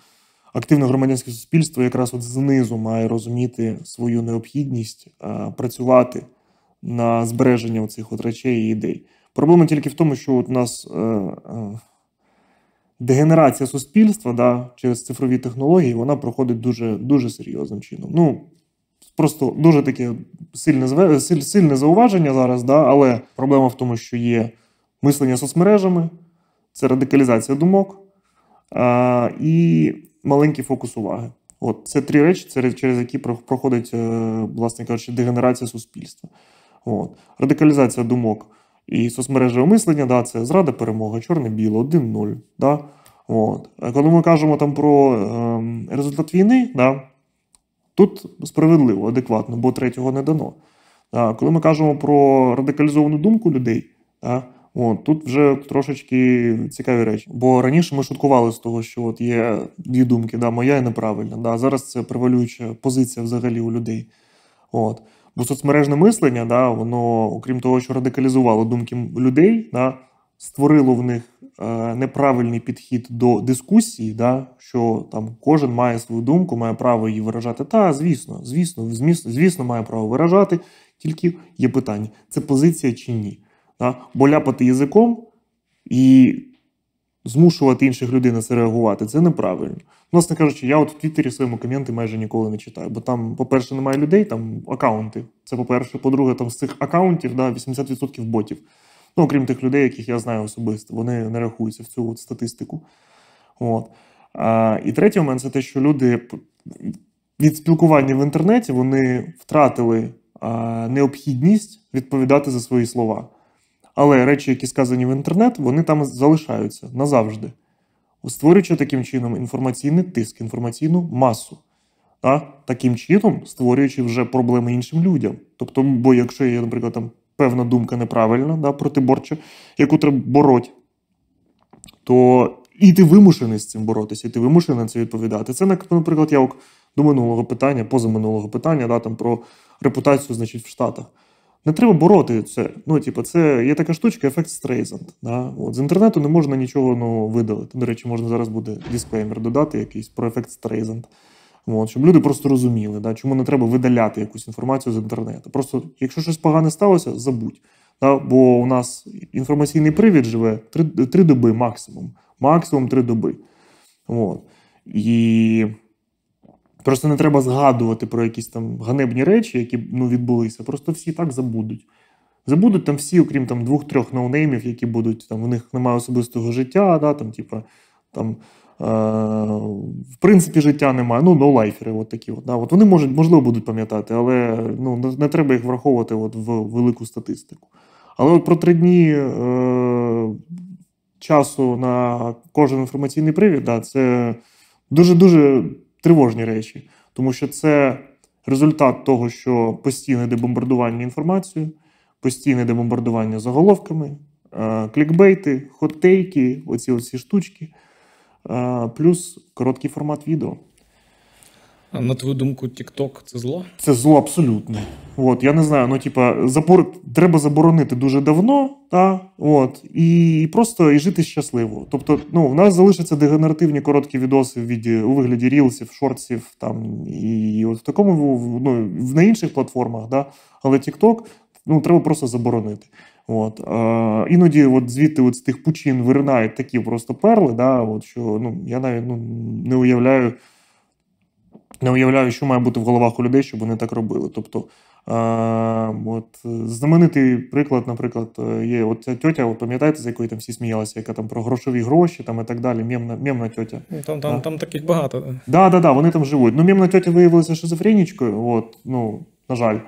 активне громадянське суспільство якраз от знизу має розуміти свою необхідність е, працювати на збереження цих речей і ідей. Проблема тільки в тому, що от у нас е, е, дегенерація суспільства да, через цифрові технології вона проходить дуже дуже серйозним чином. Ну, просто дуже таке сильне сильне зауваження зараз, да, але проблема в тому, що є мислення соцмережами, це радикалізація думок а, і маленький фокус уваги. От Це три речі, це, через які проходить, е, власне кажучи, дегенерація суспільства. От. Радикалізація думок і соцмережеве мислення, да, це зрада, перемога, чорне-біло, 1-0. Да? От. Коли ми кажемо там про ем, результат війни, да, Тут справедливо, адекватно, бо третього не дано. А Коли ми кажемо про радикалізовану думку людей, От, тут вже трошечки цікаві речі. Бо раніше ми шуткували з того, що от є дві думки, да, моя і неправильна. Да, Зараз це превалююча позиція взагалі у людей. От. Бо соцмережне мислення, да, воно, окрім того, що радикалізувало думки людей, да, створило в них е, неправильний підхід до дискусії, да, що там кожен має свою думку, має право її виражати. Та, звісно, звісно, звісно, має право виражати. Тільки є питання: це позиція чи ні. Да? Бо ляпати язиком і змушувати інших людей на це реагувати це неправильно. Власне кажучи, я от в Твіттері своєму коменти майже ніколи не читаю, бо там, по-перше, немає людей, там акаунти. Це по-перше, по-друге, там з цих акаунтів да, 80% ботів. Ну, окрім тих людей, яких я знаю особисто, вони не рахуються в цю от статистику. От. А, І третій момент це те, що люди від спілкування в інтернеті вони втратили а, необхідність відповідати за свої слова. Але речі, які сказані в інтернет, вони там залишаються назавжди, створюючи таким чином інформаційний тиск, інформаційну масу. Та таким чином створюючи вже проблеми іншим людям. Тобто, бо якщо є, наприклад, там певна думка неправильна да, протиборча, яку треба бороть, то і ти вимушений з цим боротися, і ти вимушений на це відповідати. Це, наприклад, я до минулого питання, позаминулого питання, да, там про репутацію значить, в Штатах. Не треба бороти це. Ну, типу, це є така штучка, ефект Стрейзанд. Да? От, З інтернету не можна нічого ну, видалити. До речі, можна зараз буде дисклеймер додати, якийсь про ефект Стрейзанд. От, щоб люди просто розуміли, да, чому не треба видаляти якусь інформацію з інтернету. Просто якщо щось погане сталося, забудь. Да, Бо у нас інформаційний привід живе три, три доби максимум. Максимум три доби. От. І просто не треба згадувати про якісь там ганебні речі, які ну, відбулися. Просто всі так забудуть. Забудуть там всі, окрім там двох-трьох ноунеймів, які будуть там у них немає особистого життя, да, там, типа там. Е, в принципі, життя немає. Ну, ноулайфери, от такі. От, да. от Вони можуть, можливо, будуть пам'ятати, але ну, не, треба їх враховувати от, в велику статистику. Але от про три дні е, часу на кожен інформаційний привід, да, це дуже-дуже тривожні речі, тому що це результат того, що постійне дебомбардування інформацією, постійне дебомбардування заголовками, е, клікбейти, хотейки, оці оці штучки. Е, плюс короткий формат відео. А на твою думку, TikTok це зло? Це зло абсолютне. От, Я не знаю, ну типа, забор... треба заборонити дуже давно, та, от, і, і просто і жити щасливо. Тобто, ну, в нас залишаться дегенеративні короткі відоси в від, у вигляді рілсів, шортсів там, і, і от в такому ну, на інших платформах, да, але TikTok ну, треба просто заборонити. От е, Іноді от звідти от з тих пучин виринають такі просто перли, да, от що ну, я навіть ну, не уявляю, не уявляю, що має бути в головах у людей, щоб вони так робили. Тобто, е, от знаменитий приклад, наприклад, є от ця тьотя, от пам'ятаєте, з якої там всі сміялися, яка там про грошові гроші там і так далі. Мємна, мємна тьотя. Ну, там там, да. там таких багато. Так, да, да, да, вони там живуть. Ну, мємна тьотя виявилася шизофренічкою, от, ну, на жаль.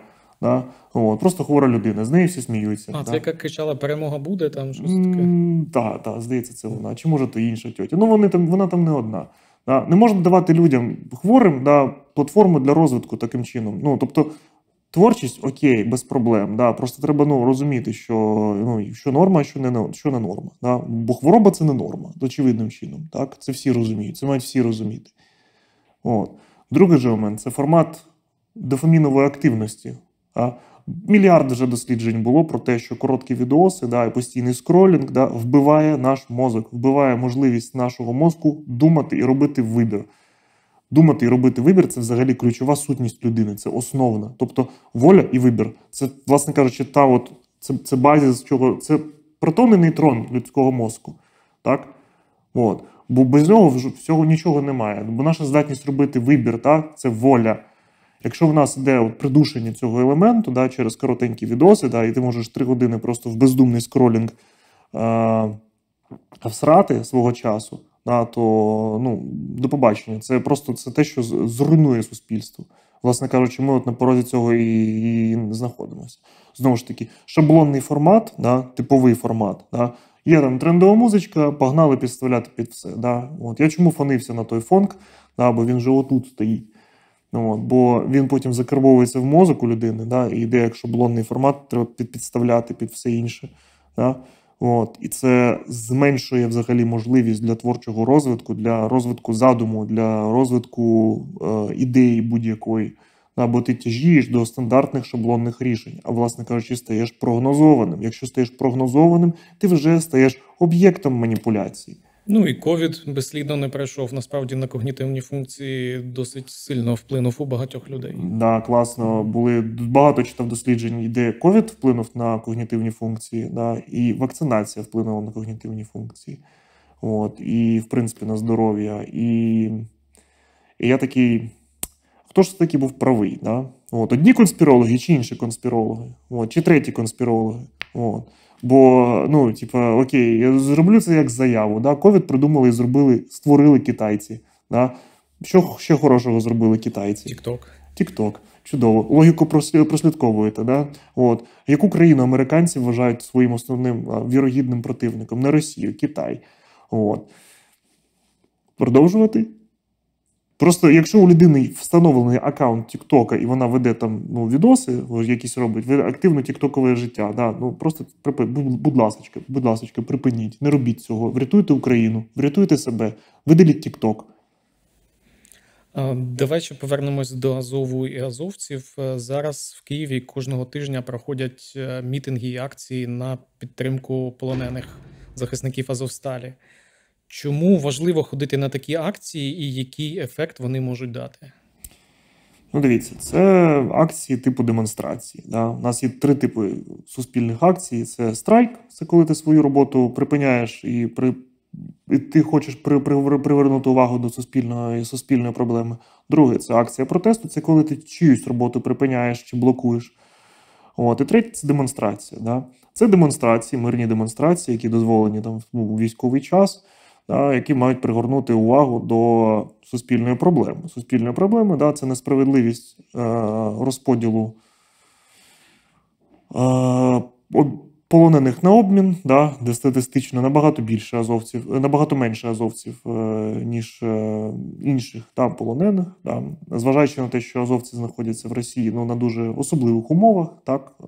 Да? От, Просто хвора людина, з нею всі сміються. А, це як кричала, перемога буде, там щось таке. Так, так, здається, це вона. Чи може то інша тьотя. Ну, вони там, вона там не одна. Да? Не можна давати людям хворим да, платформу для розвитку таким чином. Ну, тобто, творчість окей, без проблем. Да? Просто треба ну, розуміти, що ну, що норма, що не що не норма. Да? Бо хвороба це не норма, очевидним чином. Так? Це всі розуміють, це мають всі розуміти. От. Другий же момент це формат дофамінової активності. Да? Мільярд вже досліджень було про те, що короткі відоси да, і постійний скролінг да, вбиває наш мозок, вбиває можливість нашого мозку думати і робити вибір. Думати і робити вибір це взагалі ключова сутність людини, це основна. Тобто воля і вибір. Це, власне кажучи, та от це це з чого це протон і нейтрон людського мозку. Так? От. Бо без нього всього нічого немає. Бо наша здатність робити вибір, так? це воля. Якщо в нас йде от придушення цього елементу да, через коротенькі відоси, да, і ти можеш три години просто в бездумний скролінг е-, е всрати свого часу, да, то ну, до побачення. Це просто це те, що зруйнує суспільство. Власне кажучи, ми от на порозі цього і і знаходимося. Знову ж таки, шаблонний формат, да, типовий формат. Да, Є там трендова музичка, погнали підставляти під все. Да. От Я чому фанився на той фонк, да, бо він же отут стоїть. Ну, от, Бо він потім закарбовується в мозок у людини, да, і йде як шаблонний формат, треба підставляти під все інше. Да, от, І це зменшує взагалі можливість для творчого розвитку, для розвитку задуму, для розвитку е, ідеї будь-якої. Да, бо ти тяжієш до стандартних шаблонних рішень, а, власне кажучи, стаєш прогнозованим. Якщо стаєш прогнозованим, ти вже стаєш об'єктом маніпуляції. Ну і ковід безслідно не пройшов. Насправді на когнітивні функції досить сильно вплинув у багатьох людей. Да, класно були багато читав досліджень, де ковід вплинув на когнітивні функції, да, і вакцинація вплинула на когнітивні функції. От, і, в принципі, на здоров'я. І, і я такий. Хто ж таки був правий? Да? От, Одні конспірологи чи інші конспірологи, От, чи треті конспірологи. От. Бо, ну, типа, окей, я зроблю це як заяву. Да? Ковід придумали і зробили, створили китайці. Да? Що ще хорошого зробили китайці? Тікток. Тікток. Чудово. Логіку е, прослідковуєте. Да? От. Яку країну американці вважають своїм основним вірогідним противником? Не Росію, Китай. От. Продовжувати? Просто якщо у людини встановлений аккаунт Тіктока і вона веде там ну, відоси, якісь робить, активно тіктокове життя. Да? Ну просто припи, будь ласка, будь ласка, припиніть, не робіть цього. Врятуйте Україну, врятуйте себе, видаліть Тікток. Давай ще повернемось до Азову і Азовців. Е, зараз в Києві кожного тижня проходять е, мітинги і акції на підтримку полонених захисників Азовсталі. Чому важливо ходити на такі акції, і який ефект вони можуть дати? Ну, дивіться, це акції типу демонстрації. Да? У нас є три типи суспільних акцій: це страйк, це коли ти свою роботу припиняєш і при. І ти хочеш при, при, привернути увагу до суспільної суспільної проблеми. Друге, це акція протесту. Це коли ти чиюсь роботу припиняєш чи блокуєш. От, І третє це демонстрація. Да? Це демонстрації, мирні демонстрації, які дозволені там в військовий час да, які мають пригорнути увагу до суспільної проблеми. Суспільної проблеми да, це несправедливість е, розподілу е, полонених на обмін, да, де статистично набагато більше азовців, е, набагато менше азовців, е, ніж е, інших да, полонених. Да. Зважаючи на те, що азовці знаходяться в Росії ну, на дуже особливих умовах, так, е,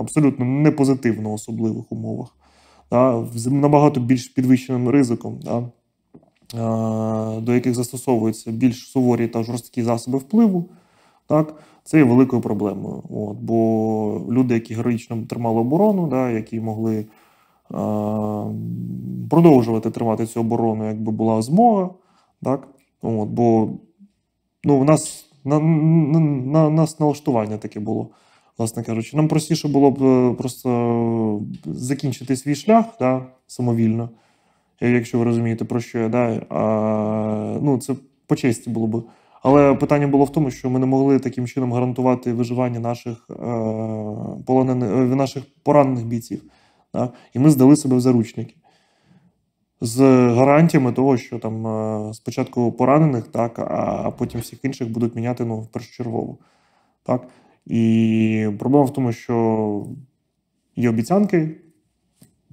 абсолютно непозитивно особливих умовах да, з набагато більш підвищеним ризиком, да, до яких застосовуються більш суворі та жорсткі засоби впливу, так, це є великою проблемою. От, Бо люди, які героїчно тримали оборону, да, які могли е, продовжувати тримати цю оборону, якби була змога, так, от, бо ну, в нас на, на, на, нас налаштування таке було власне кажучи, нам простіше було б е, просто закінчити свій шлях да, самовільно, якщо ви розумієте, про що я да, а, ну, це по честі було б. Але питання було в тому, що ми не могли таким чином гарантувати виживання наших е, полонених е, наших поранених бійців. Да? І ми здали себе в заручники з гарантіями того, що там е, спочатку поранених, так, а потім всіх інших будуть міняти ну, першочергово. Так? І проблема в тому, що є обіцянки,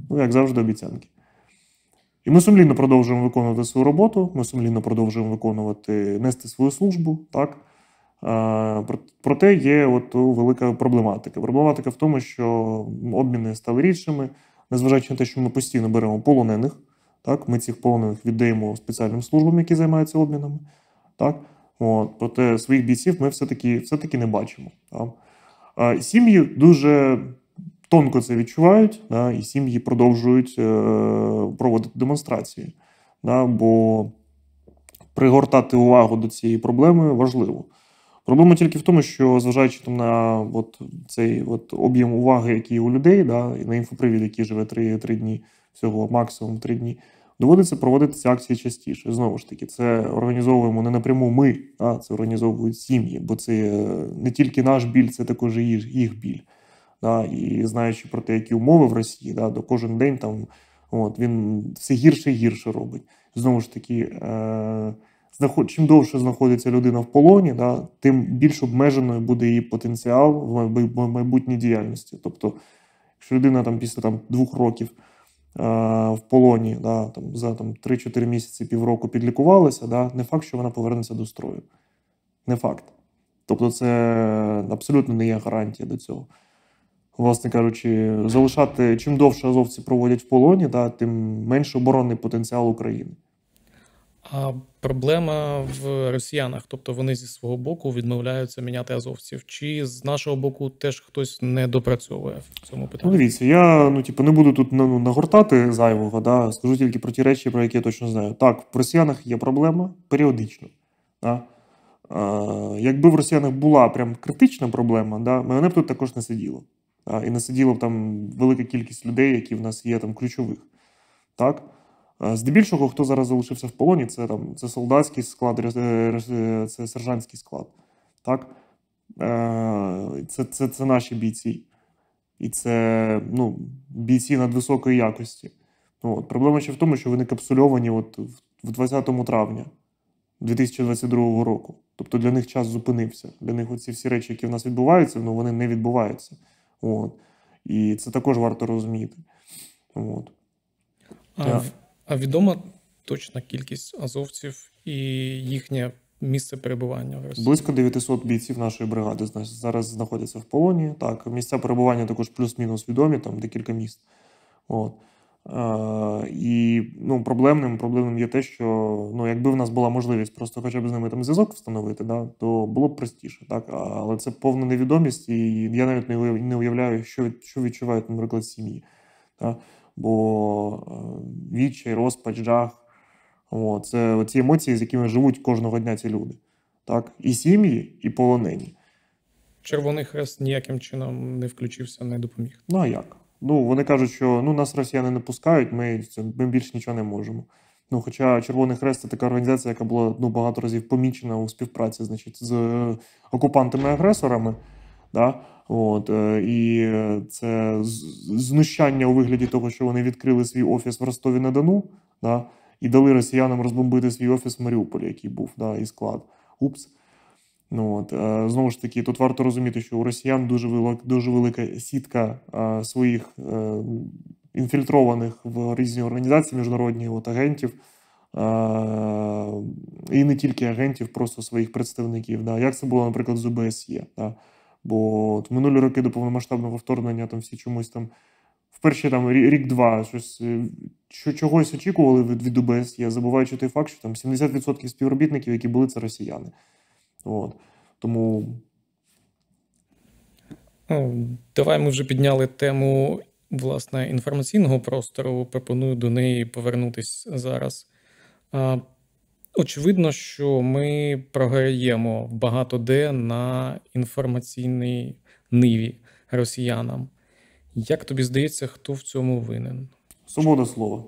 ну, як завжди, обіцянки. І ми сумлінно продовжуємо виконувати свою роботу, ми сумлінно продовжуємо виконувати, нести свою службу. так? Проте є от велика проблематика. Проблематика в тому, що обміни стали рідшими, незважаючи на те, що ми постійно беремо полонених. Так, Ми цих полонених віддаємо спеціальним службам, які займаються обмінами. Так? От, Проте своїх бійців ми все-таки все-таки не бачимо. Да. Сім'ї дуже тонко це відчувають, да, і сім'ї продовжують е, проводити демонстрації. Да, бо пригортати увагу до цієї проблеми важливо. Проблема тільки в тому, що зважаючи там на от цей от об'єм уваги, який у людей, да, і на інфопривід, який живе 3, 3 дні, всього максимум 3 дні доводиться проводити ці акції частіше. Знову ж таки, це організовуємо не напряму ми, а це організовують сім'ї, бо це е, не тільки наш біль, це також і їх біль. Да, І знаючи про те, які умови в Росії, да, до кожен день там от, він все гірше і гірше робить. Знову ж таки, е, знаход... чим довше знаходиться людина в полоні, да, тим більш обмеженою буде її потенціал в майбутній діяльності. Тобто, якщо людина там після там, двох років. Е, в полоні да, там, за там, 3-4 місяці півроку підлікувалася, да, не факт, що вона повернеться до строю. Не факт. Тобто, це абсолютно не є гарантія до цього. Власне кажучи, залишати чим довше азовці проводять в полоні, да, тим менше оборонний потенціал України. А проблема в росіянах, тобто вони зі свого боку відмовляються міняти азовців, чи з нашого боку теж хтось не допрацьовує в цьому питанні? Ну, дивіться, я ну типу не буду тут ну, нагортати зайвого, да скажу тільки про ті речі, про які я точно знаю. Так, в росіянах є проблема періодично. Да? Е, якби в росіянах була прям критична проблема, да, мене б тут також не сиділо. Да? І не сиділо б там велика кількість людей, які в нас є там ключових. Так. Здебільшого, хто зараз залишився в полоні, це там це солдатський склад, е, е, це сержантський склад. Так? Е, це це, це наші бійці. І це ну, бійці надвисокої якості. Ну, от, Проблема ще в тому, що вони капсульовані от в 20 травня 2022 року. Тобто для них час зупинився. Для них оці всі речі, які в нас відбуваються, ну, вони не відбуваються. От. І це також варто розуміти. От. А, yeah. А відома точна кількість азовців і їхнє місце перебування в Росії? Близько 900 бійців нашої бригади зараз знаходяться в полоні. Так, місця перебування також плюс-мінус відомі, там декілька міст. От. Uh, і ну проблемним проблемним є те, що ну якби в нас була можливість просто хоча б з ними там зв'язок встановити, да то було б простіше, так але це повна невідомість, і я навіть не уявляю, що від, що відчувають, наприклад, сім'ї. Да? бо е, відчай, розпач, жах. О, це ці емоції, з якими живуть кожного дня ці люди. Так, І сім'ї, і полонені. Червоний хрест ніяким чином не включився, не допоміг. Ну а як? Ну вони кажуть, що ну нас росіяни не пускають, ми ми більше нічого не можемо. Ну, хоча Червоний Хрест це така організація, яка була ну багато разів помічена у співпраці, значить, з окупантами-агресорами. Да? От е, і це знущання у вигляді того, що вони відкрили свій офіс в Ростові на Дону, да, і дали росіянам розбомбити свій офіс в Маріуполі, який був да, і склад. Упс. Ну от е, знову ж таки, тут варто розуміти, що у росіян дуже велика дуже велика сітка е, своїх інфільтрованих в різні організації міжнародні от агентів. і не тільки агентів, просто своїх представників. Да. Як це було, наприклад, з ОБСЄ. Да. Бо от минулі роки до повномасштабного вторгнення там всі чомусь там в перші там рік-два щось е, чогось очікували від від УБСЄ, забуваючи той факт, що там 70% співробітників, які були, це росіяни. От. Тому. Е, давай ми вже підняли тему власне інформаційного простору. Пропоную до неї повернутися зараз. Очевидно, що ми програємо багато де на інформаційній ниві росіянам. Як тобі здається, хто в цьому винен? Свобода слова.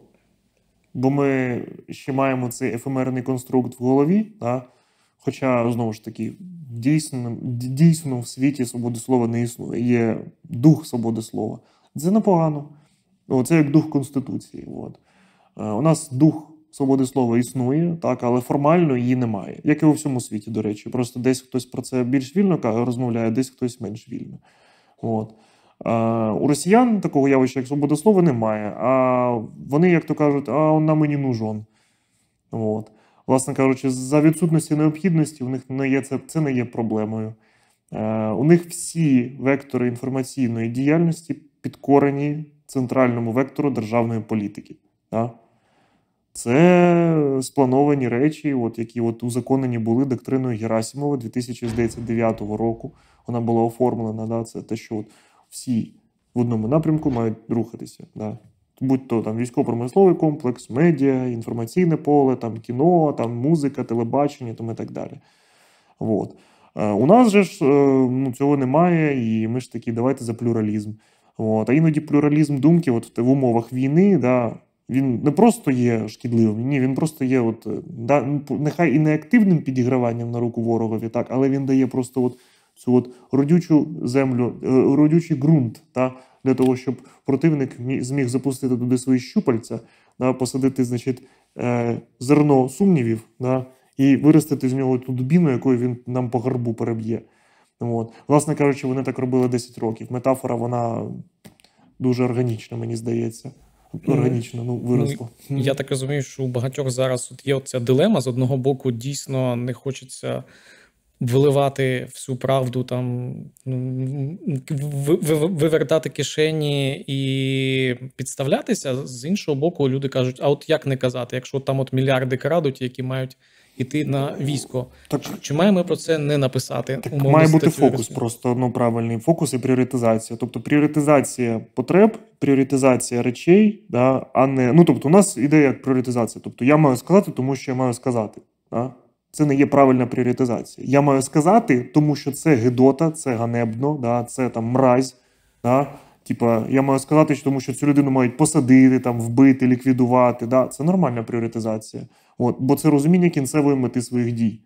Бо ми ще маємо цей ефемерний конструкт в голові, да? хоча, знову ж таки, дійсно дійсно в світі свободи слова не існує, є дух свободи слова. Це непогано. Це як дух Конституції. От. Е, у нас дух свободи слова існує, так але формально її немає, як і у всьому світі, до речі. Просто десь хтось про це більш вільно розмовляє, десь хтось менш вільно. От. А, у росіян такого явища, як свобода слова, немає. А вони, як то кажуть, а вона мені і нужен. От. Власне кажучи, за відсутності необхідності, у них не є це, це не є проблемою. Е, У них всі вектори інформаційної діяльності підкорені центральному вектору державної політики. Да? Це сплановані речі, от які от узаконені були доктриною Герасімова 2009 року. Вона була оформлена. Да, Це те, що от всі в одному напрямку мають рухатися. Да. Будь-то там військово-промисловий комплекс, медіа, інформаційне поле, там кіно, там музика, телебачення там і так далі. От. Е, у нас же ж е, ну, цього немає, і ми ж такі, давайте за плюралізм. От. А іноді плюралізм думки от в умовах війни, да, він не просто є шкідливим, ні, він просто є, от е, да, ну, нехай і неактивним підіграванням на руку ворогові, так, але він дає просто от цю от родючу землю, е, родючий ґрунт та, для того, щоб противник зміг запустити туди свої щупальця, да, посадити значить, е, зерно сумнівів да, і виростити з нього ту дубіну, якою він нам по гарбу переб'є. От. Власне кажучи, вони так робили 10 років. Метафора вона дуже органічна, мені здається органічно ну, виросло. я так розумію, що у багатьох зараз от є оця дилема. З одного боку, дійсно не хочеться. Виливати всю правду, там ну, вивертати кишені і підставлятися з іншого боку, люди кажуть: а от як не казати, якщо там от мільярди крадуть, які мають Іти на військо. Так чи маємо про це не написати? Так має бути фокус, просто ну правильний фокус і пріоритизація. Тобто пріоритизація потреб, пріоритизація речей, да, а не ну тобто, у нас ідея як пріоритизація. Тобто я маю сказати, тому що я маю сказати. Да? Це не є правильна пріоритизація. Я маю сказати, тому що це гидота, це ганебно, да, це там мразь. Да, Типа, я маю сказати, тому що цю людину мають посадити, там вбити, ліквідувати. Да? Це нормальна пріоритизація. От, Бо це розуміння кінцевої мети своїх дій.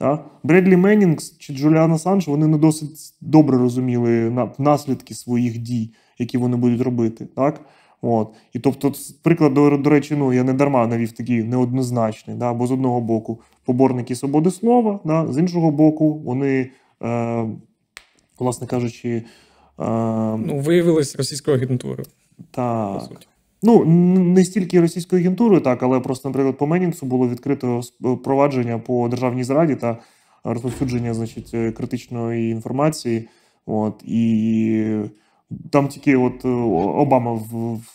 Да? Бредлі Меннінгс чи Джуліан Асанж вони не досить добре розуміли наслідки своїх дій, які вони будуть робити. Так? От. І тобто, приклад, до, до речі, ну я не дарма навів такий неоднозначний. Да? Бо з одного боку поборники свободи слова, да? з іншого боку, вони, е, власне кажучи. Ну, виявилось російською агентурою. Так. По суті. Ну, не стільки російською агентурою, так, але просто, наприклад, по Менінсу було відкрито провадження по державній зраді та розповсюдження, значить, е, критичної інформації. От і там тільки от е, Обама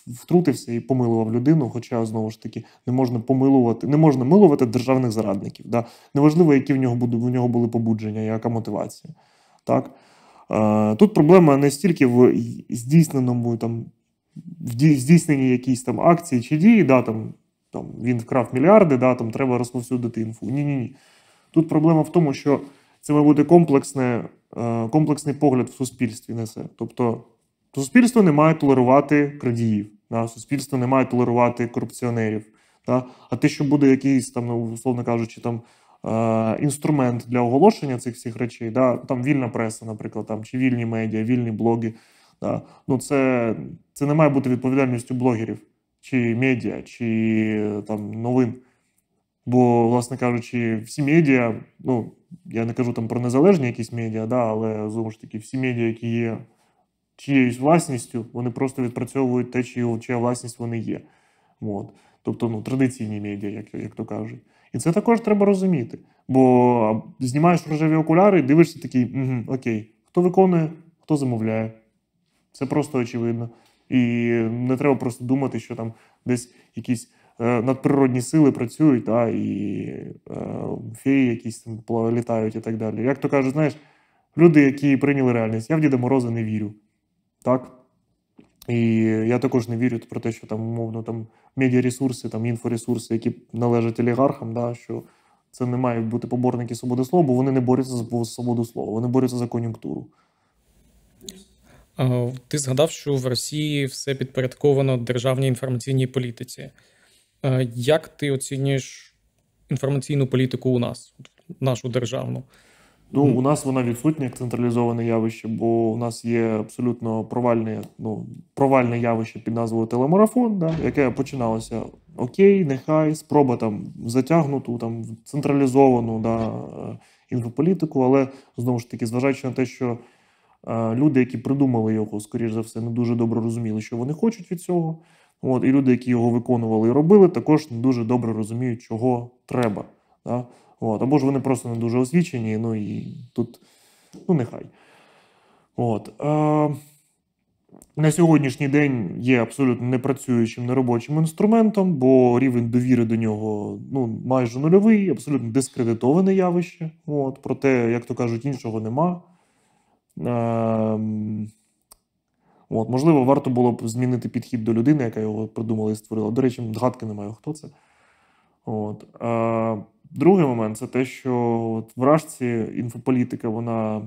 втрутився і помилував людину. Хоча знову ж таки не можна помилувати, не можна милувати державних зрадників. Да? Неважливо, які в нього були в нього були побудження, яка мотивація. Так Тут проблема не стільки в здійсненому там, в здійсненні якісь там акції чи дії, да, там, там, він вкрав мільярди, да, там, треба розповсюдити інфу. Ні-ні. ні Тут проблема в тому, що це має бути комплексне, е, комплексний погляд в суспільстві несе. Тобто суспільство не має толерувати крадіїв, да, суспільство не має толерувати корупціонерів. Да? А те, що буде якийсь, там, ну, условно кажучи, там. Е, інструмент для оголошення цих всіх речей. Да? Там вільна преса, наприклад, там чи вільні медіа, вільні блоги. Да? Ну це, це не має бути відповідальністю блогерів. Чи медіа, чи там новин. Бо, власне кажучи, всі медіа, ну я не кажу там про незалежні якісь медіа, да, але знову ж таки, всі медіа, які є чиєюсь власністю, вони просто відпрацьовують те, чия власність вони є. От. Тобто ну, традиційні медіа, як як то кажуть. І це також треба розуміти. Бо знімаєш рожеві окуляри, дивишся такий, угу, окей, хто виконує, хто замовляє. Це просто очевидно. І не треба просто думати, що там десь якісь е, надприродні сили працюють, та, і е, феї якісь там літають і так далі. Як то кажуть, знаєш, люди, які прийняли реальність, я в Діда Мороза не вірю. Так? І я також не вірю про те, що там умовно там медіаресурси, там інфоресурси, які належать олігархам, да, що це не мають бути поборники свободи слова, бо вони не борються за свободу слова, вони борються за кон'юнктуру. Ти згадав, що в Росії все підпорядковано державній інформаційній політиці. Як ти оцінюєш інформаційну політику у нас, нашу державну? Ну, mm у нас вона відсутня як централізоване явище, бо у нас є абсолютно провальне ну, провальне явище під назвою телемарафон, да, яке починалося окей, нехай, спроба там затягнуту, там централізовану да, е, інфополітику, але знову ж таки, зважаючи на те, що е, люди, які придумали його, скоріш за все, не дуже добре розуміли, що вони хочуть від цього. От, І люди, які його виконували і робили, також не дуже добре розуміють, чого треба. Да. От, Або ж вони просто не дуже освічені, ну і тут ну нехай. От. Е, На сьогоднішній день є абсолютно непрацюючим неробочим інструментом, бо рівень довіри до нього ну, майже нульовий, абсолютно дискредитоване явище. От, Проте, як то кажуть, іншого нема. Е, От, Можливо, варто було б змінити підхід до людини, яка його придумала і створила. До речі, гадки немає, хто це. От. Е, Другий момент це те, що от в Рашці інфополітика вона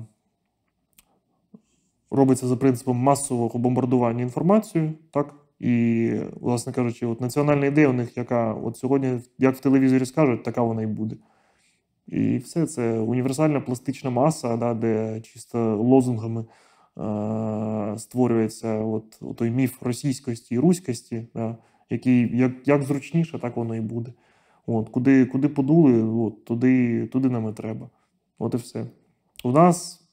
робиться за принципом масового бомбардування інформацією, так? І, власне кажучи, от національна ідея у них, яка от сьогодні, як в телевізорі скажуть, така вона і буде. І все це універсальна пластична маса, да, де чисто лозунгами е- створюється от, той міф російськості і руськості, да, який як як зручніше, так воно і буде. От, Куди куди подули, от, туди туди нам і треба. От і все. У нас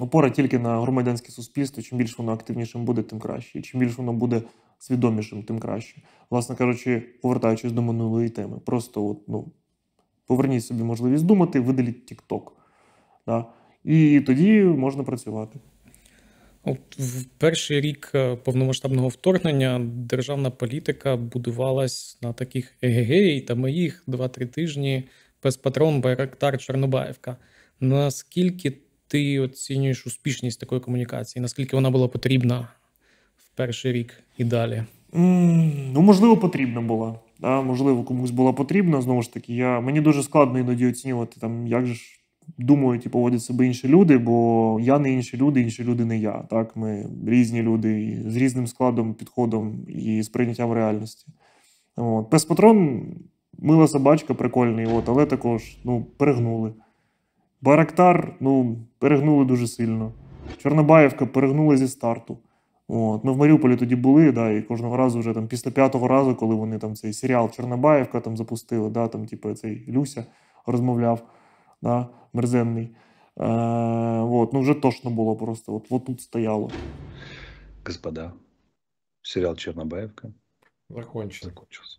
опора тільки на громадянське суспільство. Чим більше воно активнішим буде, тим краще. І чим більше воно буде свідомішим, тим краще. Власне кажучи, повертаючись до минулої теми, просто от, ну, поверніть собі можливість думати, видаліть TikTok. Да? І тоді можна працювати. От в перший рік е, повномасштабного вторгнення державна політика будувалась на таких егегей та моїх два-три тижні без патрон Байрактар Чорнобаївка. Наскільки ти оцінюєш успішність такої комунікації? Наскільки вона була потрібна в перший рік і далі? Mm, ну, можливо, потрібна була. Да? Можливо, комусь була потрібна. Знову ж таки, я мені дуже складно іноді оцінювати там, як же ж думають і поводять себе інші люди, бо я не інші люди, інші люди не я. Так, ми різні люди з різним складом, підходом і сприйняттям реальності. От. Пес-патрон, мила собачка, прикольний, от, але також ну, перегнули. Барактар, ну, перегнули дуже сильно. Чорнобаївка перегнула зі старту. От. Ми в Маріуполі тоді були, да, і кожного разу вже там після п'ятого разу, коли вони там цей серіал Чорнобаївка там запустили, да, там, типу, цей Люся розмовляв да, мерзенний. Е, вот, ну вже точно було просто. От, от тут стояло. Господа, серіал Чорнобаївка. Закончився. Закончився.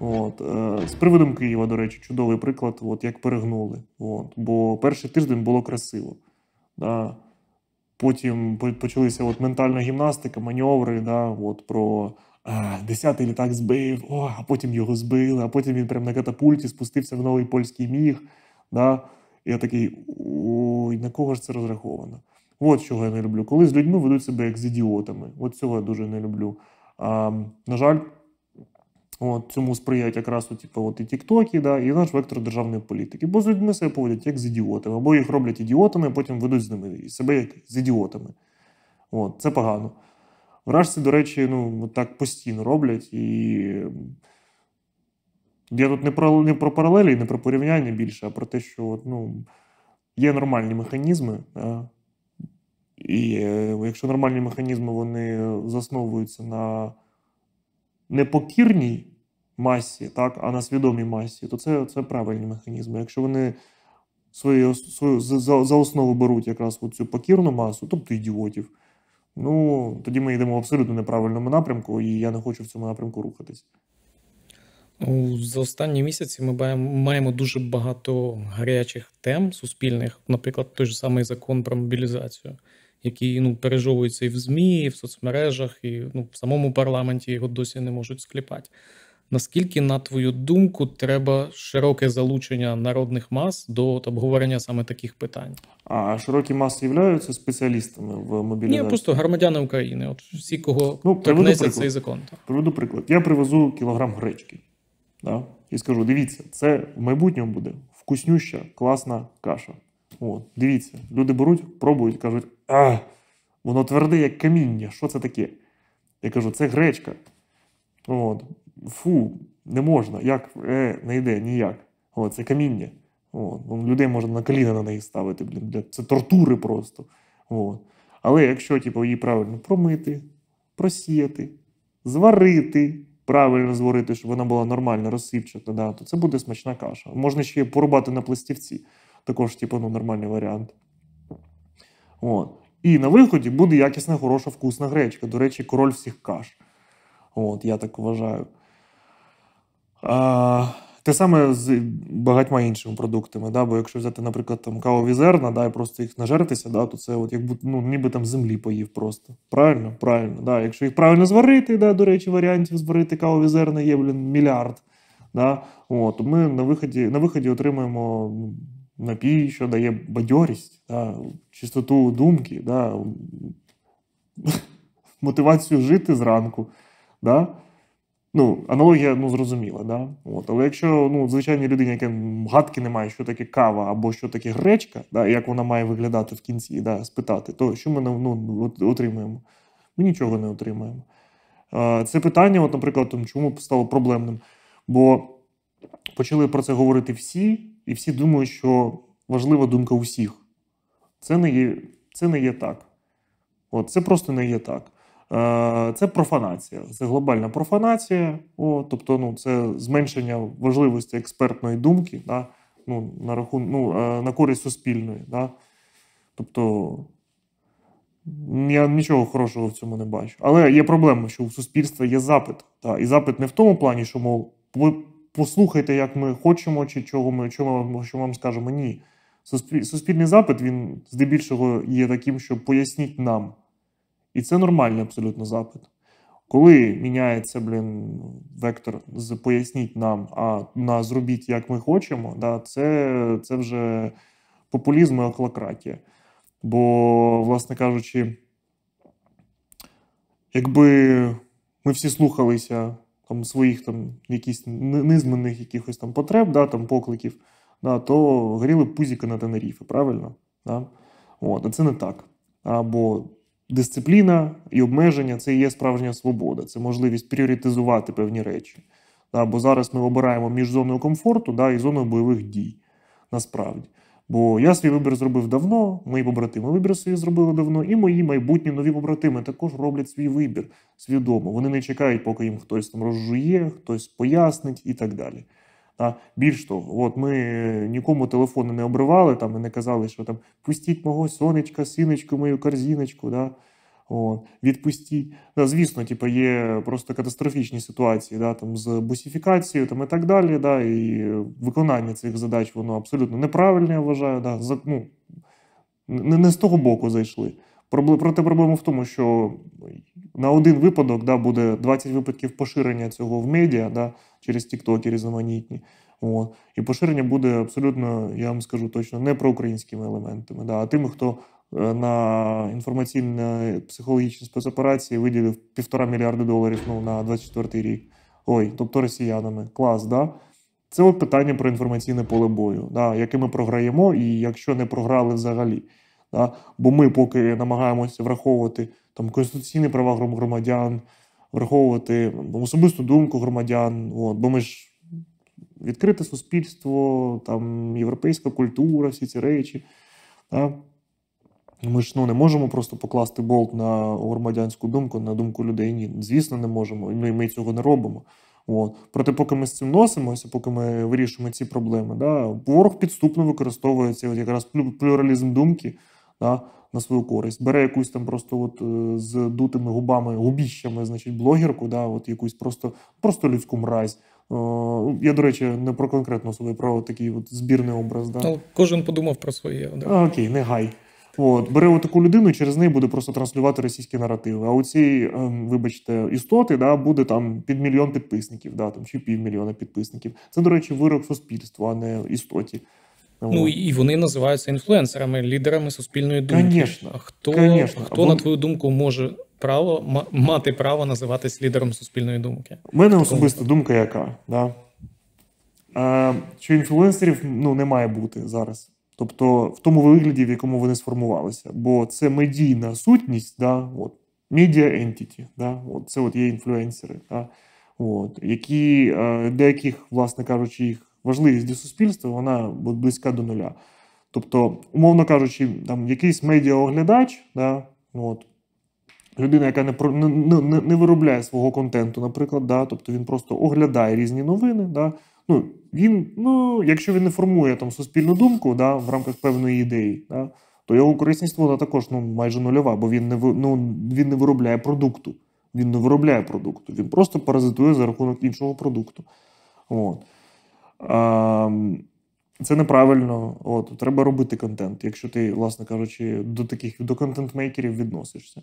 От, е, З приводом Києва, до речі, чудовий приклад, от, як перегнули. От, Бо перший тиждень було красиво. Да. Потім почалися от ментальна гімнастика, маневри, да, от, про а, е, десятий літак збив, о, а потім його збили, а потім він прямо на катапульті спустився в новий польський міг. Да? Я такий, ой, на кого ж це розраховано? От чого я не люблю. Коли з людьми ведуть себе як з ідіотами. От цього я дуже не люблю. А, На жаль, от цьому сприяють якраз от, типу, от і Тіктоки, да, і наш вектор державної політики. Бо з людьми себе поводять як з ідіотами. Або їх роблять ідіотами, а потім ведуть з ними себе як з ідіотами. От, Це погано. Вражці, до речі, ну так постійно роблять. і... Я тут не про не про паралелі, не про порівняння більше, а про те, що ну, є нормальні механізми. Да? Е, і е, якщо нормальні механізми вони засновуються на непокірній масі, так, а на свідомій масі, то це це правильні механізми. Якщо вони свою, свою за, за основу беруть якраз цю покірну масу, тобто ідіотів, ну тоді ми йдемо в абсолютно неправильному напрямку, і я не хочу в цьому напрямку рухатись. За останні місяці ми маємо дуже багато гарячих тем суспільних, наприклад, той ж самий закон про мобілізацію, який ну пережовується і в змі, і в соцмережах, і ну в самому парламенті його досі не можуть скліпати. Наскільки, на твою думку, треба широке залучення народних мас до обговорення саме таких питань? А широкі маси являються спеціалістами в мобілізації? Ні, просто громадяни України. От всі, кого ну, торкнеться цей закон. Приведу приклад. Я привезу кілограм гречки. Да? І скажу: дивіться, це в майбутньому буде вкуснюща, класна каша. От, Дивіться, люди беруть, пробують, кажуть, а, воно тверде, як каміння. Що це таке? Я кажу, це гречка. От. Фу, не можна. Як е, не йде ніяк. От, Це каміння. От. Ну, людей можна на коліна на неї ставити. Блін. Це тортури просто. От. Але якщо типу, її правильно промити, просіяти, зварити правильно зварити, щоб вона була нормально розсипчата, да, то це буде смачна каша. Можна ще порубати на пластівці. Також, типу, ну, нормальний варіант. От. І на виході буде якісна, хороша, вкусна гречка. До речі, король всіх каш. От, Я так вважаю. А... Те саме з багатьма іншими продуктами. Да? Бо якщо взяти, наприклад, там кавові да, і просто їх нажертися, да, то це от як ну, ніби там землі поїв просто. Правильно? Правильно. Да. Якщо їх правильно зварити, да, до речі, варіантів зварити кавові зерна є, блін, мільярд. Да? От, Ми на виході на виході отримуємо напій, що дає бадьорість, да? чистоту думки, да? мотивацію жити зранку. Да? Ну, аналогія ну зрозуміла, да? От, але якщо ну звичайній людині, яке гадки не має, що таке кава або що таке гречка, да, як вона має виглядати в кінці, да, спитати, то що ми ну, отримаємо? Ми нічого не отримаємо. Це питання, от, наприклад, там, чому стало проблемним? Бо почали про це говорити всі, і всі думають, що важлива думка усіх. Це не є, це не є так. От, Це просто не є так. Е, це профанація, це глобальна профанація, О, тобто ну, це зменшення важливості експертної думки да, ну, на рахун, ну, е, на користь суспільної. Да. Тобто я нічого хорошого в цьому не бачу. Але є проблема, що у суспільства є запит. Да, і запит не в тому плані, що мов, ви послухайте, як ми хочемо, чи чого ми, що ми що вам скажемо. Ні. суспільний запит він здебільшого є таким, що поясніть нам. І це нормальний абсолютно запит. Коли міняється блін, вектор з поясніть нам, а на зробіть, як ми хочемо, да, це це вже популізм і охлократія. Бо, власне кажучи, якби ми всі слухалися там, своїх там, якісь низменних якихось там потреб, да, там, покликів, да, то гріли пузіки на Тенеріфі, правильно? Да? От, А це не так. Або дисципліна і обмеження це і є справжня свобода, це можливість пріоритизувати певні речі. Да, Бо зараз ми обираємо між зоною комфорту да, і зоною бойових дій. Насправді. Бо я свій вибір зробив давно, мої побратими вибір свій зробили давно, і мої майбутні нові побратими також роблять свій вибір свідомо. Вони не чекають, поки їм хтось там розжує, хтось пояснить і так далі. Та більш того, от ми нікому телефони не обривали там і не казали, що там пустіть мого сонечка, синочку, мою корзиночку, да? От, відпустіть. Да, звісно, типу, є просто катастрофічні ситуації да, там, з бусифікацією там, і так далі. Да, І виконання цих задач воно абсолютно неправильне, я вважаю. Да, за, ну, Не не з того боку зайшли. Проте проблема в тому, що на один випадок да, буде 20 випадків поширення цього в медіа. Да, через Тікток заманітні. От. І поширення буде абсолютно, я вам скажу точно, не про українськими елементами, да, а тими, хто е, на інформаційно психологічні спецоперації виділив півтора мільярда доларів ну, на 24 рік. Ой, тобто росіянами. Клас, да? Це от питання про інформаційне поле бою, да, яке ми програємо, і якщо не програли взагалі. Да? Бо ми поки намагаємося враховувати там конституційні права громадян, враховувати особисту думку громадян. От, Бо ми ж відкрите суспільство, там європейська культура, всі ці речі. Да? Ми ж ну, не можемо просто покласти болт на громадянську думку, на думку людей. Ні, звісно, не можемо. Ну і ми цього не робимо. От. Проте, поки ми з цим носимося, поки ми вирішуємо ці проблеми, да, ворог підступно використовується якраз плюралізм думки. Да, на свою користь, бере якусь там просто от е, з дутими губами, губіщами, значить, блогерку, да, от якусь просто просто людську мразь. Е, я, до речі, не про конкретну особу, про такий от збірний образ. Да. Ну, кожен подумав про своє. Да. Окей, не гай. От, бере таку людину, через неї буде просто транслювати російські наративи. А у цій, ем, вибачте, істоти да, буде там під мільйон підписників, да, там, чи півмільйона підписників. Це, до речі, вирок суспільству, а не істоті. Ну і вони називаються інфлюенсерами, лідерами суспільної думки. Конечно, хто конечно. хто Або... на твою думку може право мати право називатись лідером суспільної думки? У мене особиста думка, яка да? е, що інфлюенсерів ну не має бути зараз. Тобто в тому вигляді, в якому вони сформувалися, бо це медійна сутність, да, от, media entity, да, от, це от є інфлюенсери, да, от, які е, деяких, власне кажучи, їх важливість для суспільства, вона близька до нуля. Тобто, умовно кажучи, там якийсь медіаоглядач, да, ну от, людина, яка не не, не, не виробляє свого контенту, наприклад, да, тобто він просто оглядає різні новини. Да, ну, він, ну, Якщо він не формує там суспільну думку да, в рамках певної ідеї, да, то його корисність вона також ну, майже нульова, бо він не ну, він не виробляє продукту. Він не виробляє продукту, він просто паразитує за рахунок іншого продукту. От. Це неправильно. От, Треба робити контент, якщо ти, власне кажучи, до таких до контент-мейкерів відносишся.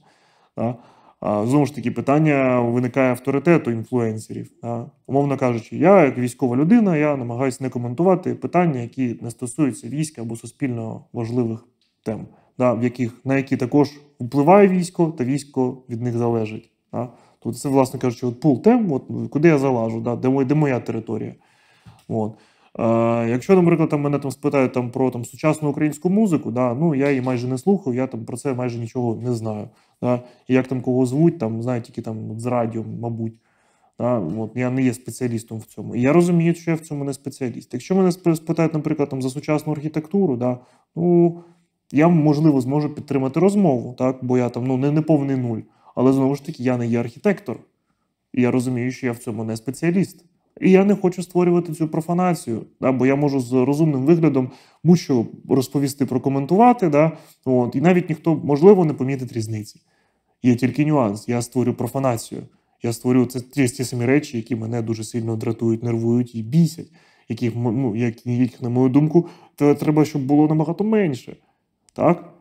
Да? Знову ж таки, питання виникає авторитету інфлюенсерів. Да? Умовно кажучи, я, як військова людина, я намагаюся не коментувати питання, які не стосуються війська або суспільно важливих тем, да? в яких, на які також впливає військо, та військо від них залежить. Да? Тобто це, власне кажучи, от пул тем, от, куди я залажу, да? де, де моя територія. От. Е, Якщо, наприклад, там мене там спитають там, про там, сучасну українську музику, да, ну я її майже не слухав, я там про це майже нічого не знаю. Да. І як там кого звуть, там, знаю тільки там, з радіо, мабуть. Да, от, Я не є спеціалістом в цьому. І я розумію, що я в цьому не спеціаліст. Якщо мене спитають, наприклад, там, за сучасну архітектуру, да, ну, я можливо зможу підтримати розмову, так, бо я там ну, не, не повний нуль. Але знову ж таки, я не є архітектор. І я розумію, що я в цьому не спеціаліст. І я не хочу створювати цю профанацію, да, бо я можу з розумним виглядом будь-що розповісти, прокоментувати, да, от, і навіть ніхто, можливо, не помітить різниці. Є тільки нюанс. Я створю профанацію. Я створю це ті, ті самі речі, які мене дуже сильно дратують, нервують і бісять, яких, ну, яких, на мою думку, треба, щоб було набагато менше. Так?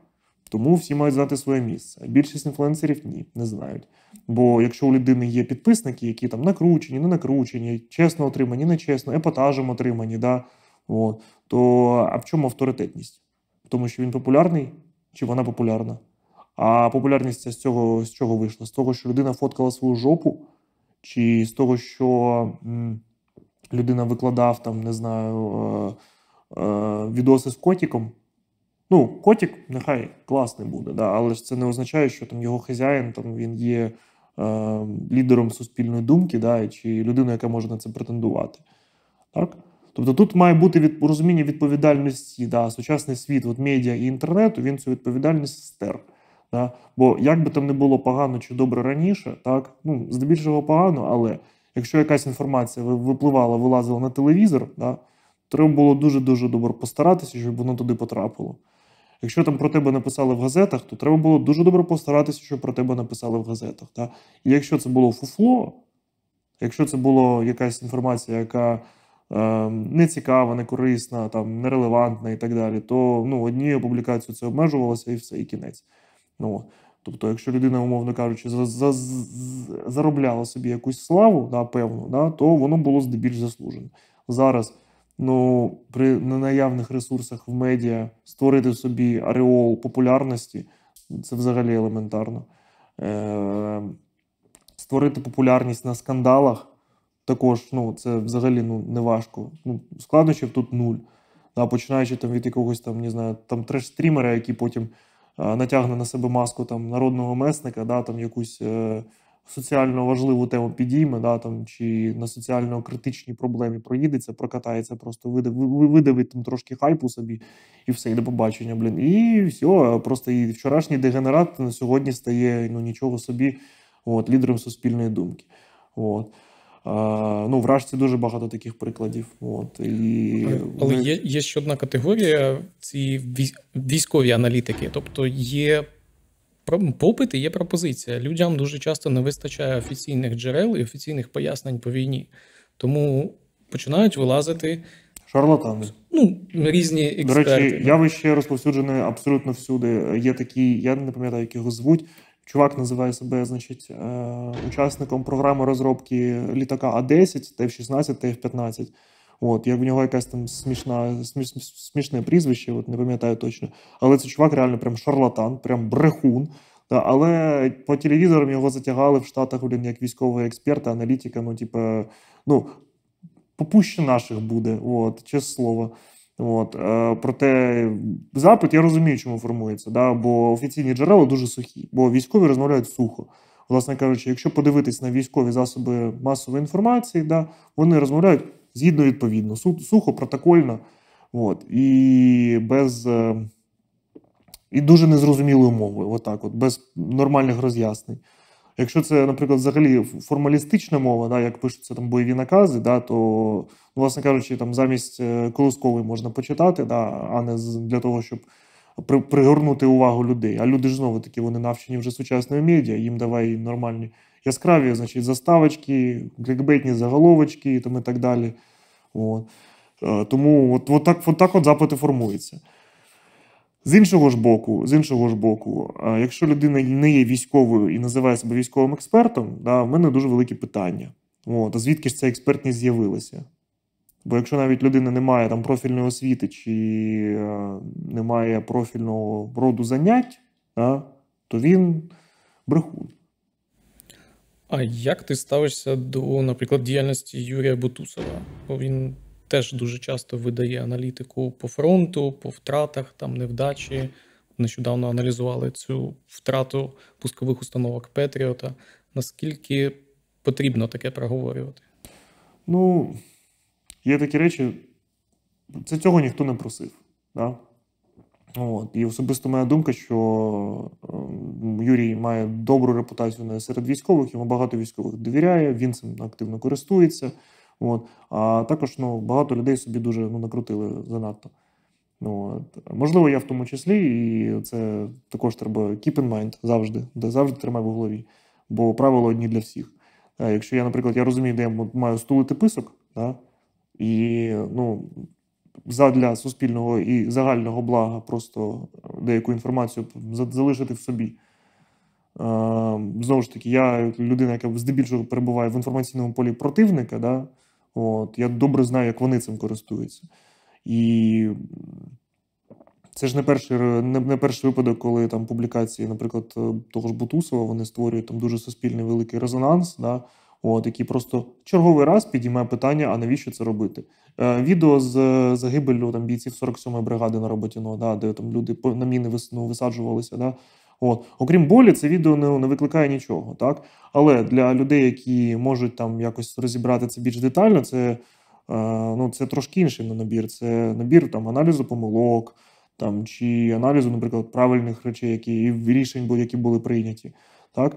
Тому всі мають знати своє місце. більшість інфлюенсерів ні, не знають. Бо якщо у людини є підписники, які там накручені, не накручені, чесно отримані, нечесно, епатажем отримані, да, от, то а в чому авторитетність? Тому що він популярний чи вона популярна? А популярність з цього з чого вийшла? З того, що людина фоткала свою жопу, чи з того, що м, людина викладав там, не знаю, е, е, відоси з котиком, Ну, котик нехай класний буде, да, але ж це не означає, що там його хазяїн там він є е, лідером суспільної думки, да, чи людина, яка може на це претендувати. Так? Тобто тут має бути від, розуміння відповідальності, да, сучасний світ, от медіа і інтернету, він цю відповідальність стер. Да? Бо як би там не було погано чи добре раніше, так ну здебільшого погано, але якщо якась інформація випливала, вилазила на телевізор, да, треба було дуже дуже добре постаратися, щоб воно туди потрапило. Якщо там про тебе написали в газетах, то треба було дуже добре постаратися, щоб про тебе написали в газетах. Та? І якщо це було фуфло, якщо це була якась інформація, яка е, не цікава, не корисна, там, нерелевантна і так далі, то ну, однією публікацією це обмежувалося і все, і кінець. Ну, Тобто, якщо людина, умовно кажучи, заробляла собі якусь славу, да, певну, да, то воно було здебільш заслужене. Зараз ну при ненаявних ресурсах в медіа створити собі ареол популярності це взагалі елементарно. Е, Створити популярність на скандалах також ну, це взагалі ну, не важко. Ну, складнощів тут нуль. Да, Починаючи там від якогось там, не знаю, там треш-стрімера, який потім е, натягне на себе маску там, народного месника, да, там якусь. Е, соціально важливу тему підійме, да, там, чи на соціально критичні проблеми проїдеться, прокатається, просто видавить, видавить там трошки хайпу собі і все, і до побачення, блін. І все, просто і вчорашній дегенерат на сьогодні стає ну, нічого собі от, лідером суспільної думки. От. Ну, в дуже багато таких прикладів. От і але є є ще одна категорія: ці військові аналітики, тобто є Ну, попит і є пропозиція. Людям дуже часто не вистачає офіційних джерел і офіційних пояснень по війні, тому починають вилазити шарлатани. Ну, різні експерти. До речі, явище розповсюджене абсолютно всюди. Є такі, я не пам'ятаю, як його звуть. Чувак називає себе, значить, е, учасником програми розробки літака А 10 Т-F-16, Т-Ф-15. От як в нього якась там смішна, сміш, смішне прізвище, от не пам'ятаю точно. Але це чувак реально прям шарлатан, прям брехун. Та, але по телевізорам його затягали в Штатах блін, як військового експерта, аналітика. Ну, типу, ну попуще наших буде, от, чесне слово. От, е, Проте запит я розумію, чому формується. да, Бо офіційні джерела дуже сухі, бо військові розмовляють сухо. Власне кажучи, якщо подивитись на військові засоби масової інформації, да, вони розмовляють згідно відповідно, сухо, протокольно, от, і без е, і дуже незрозумілою мовою, отак, от, без нормальних роз'яснень. Якщо це, наприклад, взагалі формалістична мова, да, як пишуться там бойові накази, да, то, ну, власне кажучи, там замість е, колоскової можна почитати, да, а не для того, щоб пригорнути увагу людей. А люди ж знову таки вони навчені вже сучасною медіа, їм давай нормальні яскраві значить, заставочки, клікбейтні заголовочки і там, і так далі. От. Е, тому от, от так от так от запити формуються. З іншого ж боку, з іншого ж боку, е, якщо людина не є військовою і називає себе військовим експертом, да, в мене дуже великі питання. От, А звідки ж ця експертність з'явилася? Бо якщо навіть людина не має там профільної освіти чи е, не має профільного роду занять, да, то він брехун. А як ти ставишся до, наприклад, діяльності Юрія Бутусова? Бо він теж дуже часто видає аналітику по фронту, по втратах, там невдачі. Нещодавно аналізували цю втрату пускових установок Петріота. Наскільки потрібно таке проговорювати? Ну, є такі речі. Це цього ніхто не просив. Да? От. І особисто моя думка, що ем, Юрій має добру репутацію не серед військових, йому багато військових довіряє, він цим активно користується. От. А також ну, багато людей собі дуже ну, накрутили занадто. От. Можливо, я в тому числі, і це також треба keep in mind завжди, де завжди тримай в голові. Бо правила одні для всіх. Е, якщо я, наприклад, я розумію, де я маю стулити писок, да, і ну, задля суспільного і загального блага просто деяку інформацію залишити в собі. Е, знову ж таки, я людина, яка здебільшого перебуває в інформаційному полі противника. Да? От, Я добре знаю, як вони цим користуються. І це ж не перший не, перший випадок, коли там публікації, наприклад, е, того ж Бутусова, вони створюють там дуже суспільний великий резонанс. Да? От який просто черговий раз підійме питання: а навіщо це робити? Е, Відео з загибелью там бійців 47-ї бригади на Роботіно, ну, да, де там люди на міни весну висаджувалися. Да. От, окрім болі, це відео не, не викликає нічого, так але для людей, які можуть там якось розібрати це більш детально, це е, ну це трошки інший набір. Це набір там аналізу помилок, там чи аналізу, наприклад, правильних речей, які і рішень, які були прийняті, так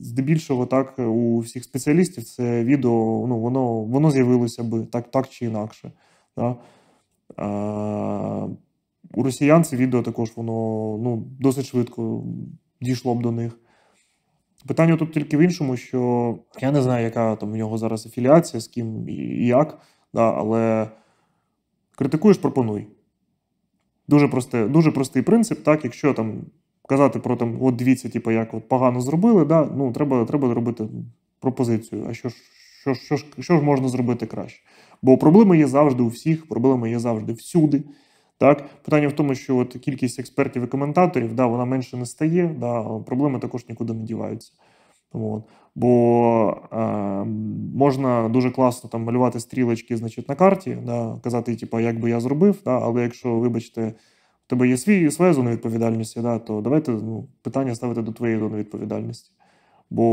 Здебільшого так у всіх спеціалістів це відео ну, воно воно з'явилося би так так чи інакше. Да? А, У росіян це відео також воно ну, досить швидко дійшло б до них. Питання тут тільки в іншому, що я не знаю, яка там у нього зараз афіліація, з ким і як, да, але критикуєш, пропонуй. Дуже просте, дуже простий принцип, так, якщо там казати про там, от дивіться, типу, як от погано зробили, да? ну, треба треба робити пропозицію. А що ж що, що, ж, що ж можна зробити краще? Бо проблеми є завжди у всіх, проблеми є завжди всюди. Так, питання в тому, що от кількість експертів і коментаторів, да, вона менше не стає, да, проблеми також нікуди не діваються. От. Бо е, можна дуже класно там малювати стрілочки значить, на карті, да, казати, типу, як би я зробив, да, але якщо, вибачте, тебе є свій, своя зона відповідальності, да, то давайте ну, питання ставити до твоєї зони відповідальності. Бо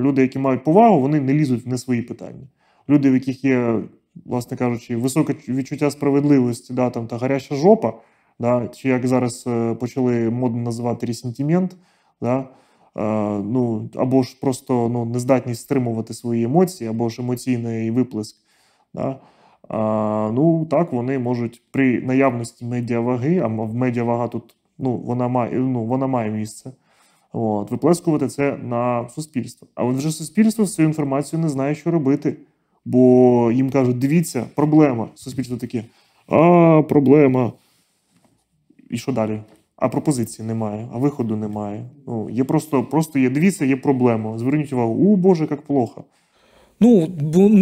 люди, які мають повагу, вони не лізуть в не свої питання. Люди, в яких є, власне кажучи, високе відчуття справедливості да, там, та гаряча жопа, да, чи як зараз е, почали модно називати ресентімент, да, а, е, ну, або ж просто ну, нездатність стримувати свої емоції, або ж емоційний виплеск. Да, Ну так, вони можуть при наявності медіаваги, а в медіавага тут ну, вона має ну, вона має місце. От, Виплескувати це на суспільство. А от вже суспільство з цією інформацією не знає, що робити, бо їм кажуть: дивіться, проблема. Суспільство таке. А, проблема. І що далі? А пропозиції немає, а виходу немає. Ну, Є просто, просто є дивіться, є проблема. Зверніть увагу, у Боже, як плохо. Ну,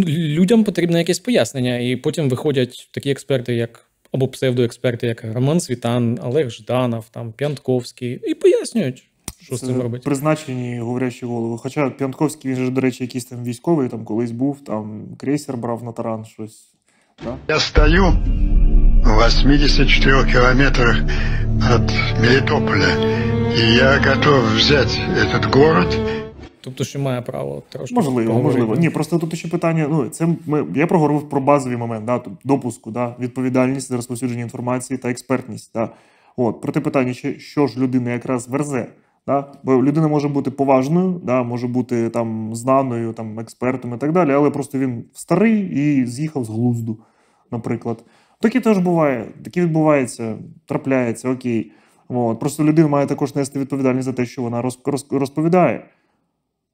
людям потрібне якесь пояснення, і потім виходять такі експерти, як або псевдоексперти, як Роман Світан, Олег Жданов, там П'янтковський, і пояснюють. Що з цим робить? Призначені говорячі голови. Хоча П'янтковський, він же, до речі, якийсь там військовий, там колись був, там крейсер брав на таран щось. Да? Я стою в 84 кілометрах від Мелітополя, і я готов взяти этот город Тобто, що має право трошки. Можливо, поговорити. можливо. Ні, просто тут ще питання. Ну, це ми я проговорив про базовий момент, да, допуску, да, відповідальність за розповсюдження інформації та експертність. Да. От, проте питання, що ж людина якраз верзе. Да? Бо людина може бути поважною, да? може бути там знаною, там експертом і так далі, але просто він старий і з'їхав з глузду, наприклад. Таке теж буває, таке відбувається, трапляється, окей. От. Просто людина має також нести відповідальність за те, що вона розповідає.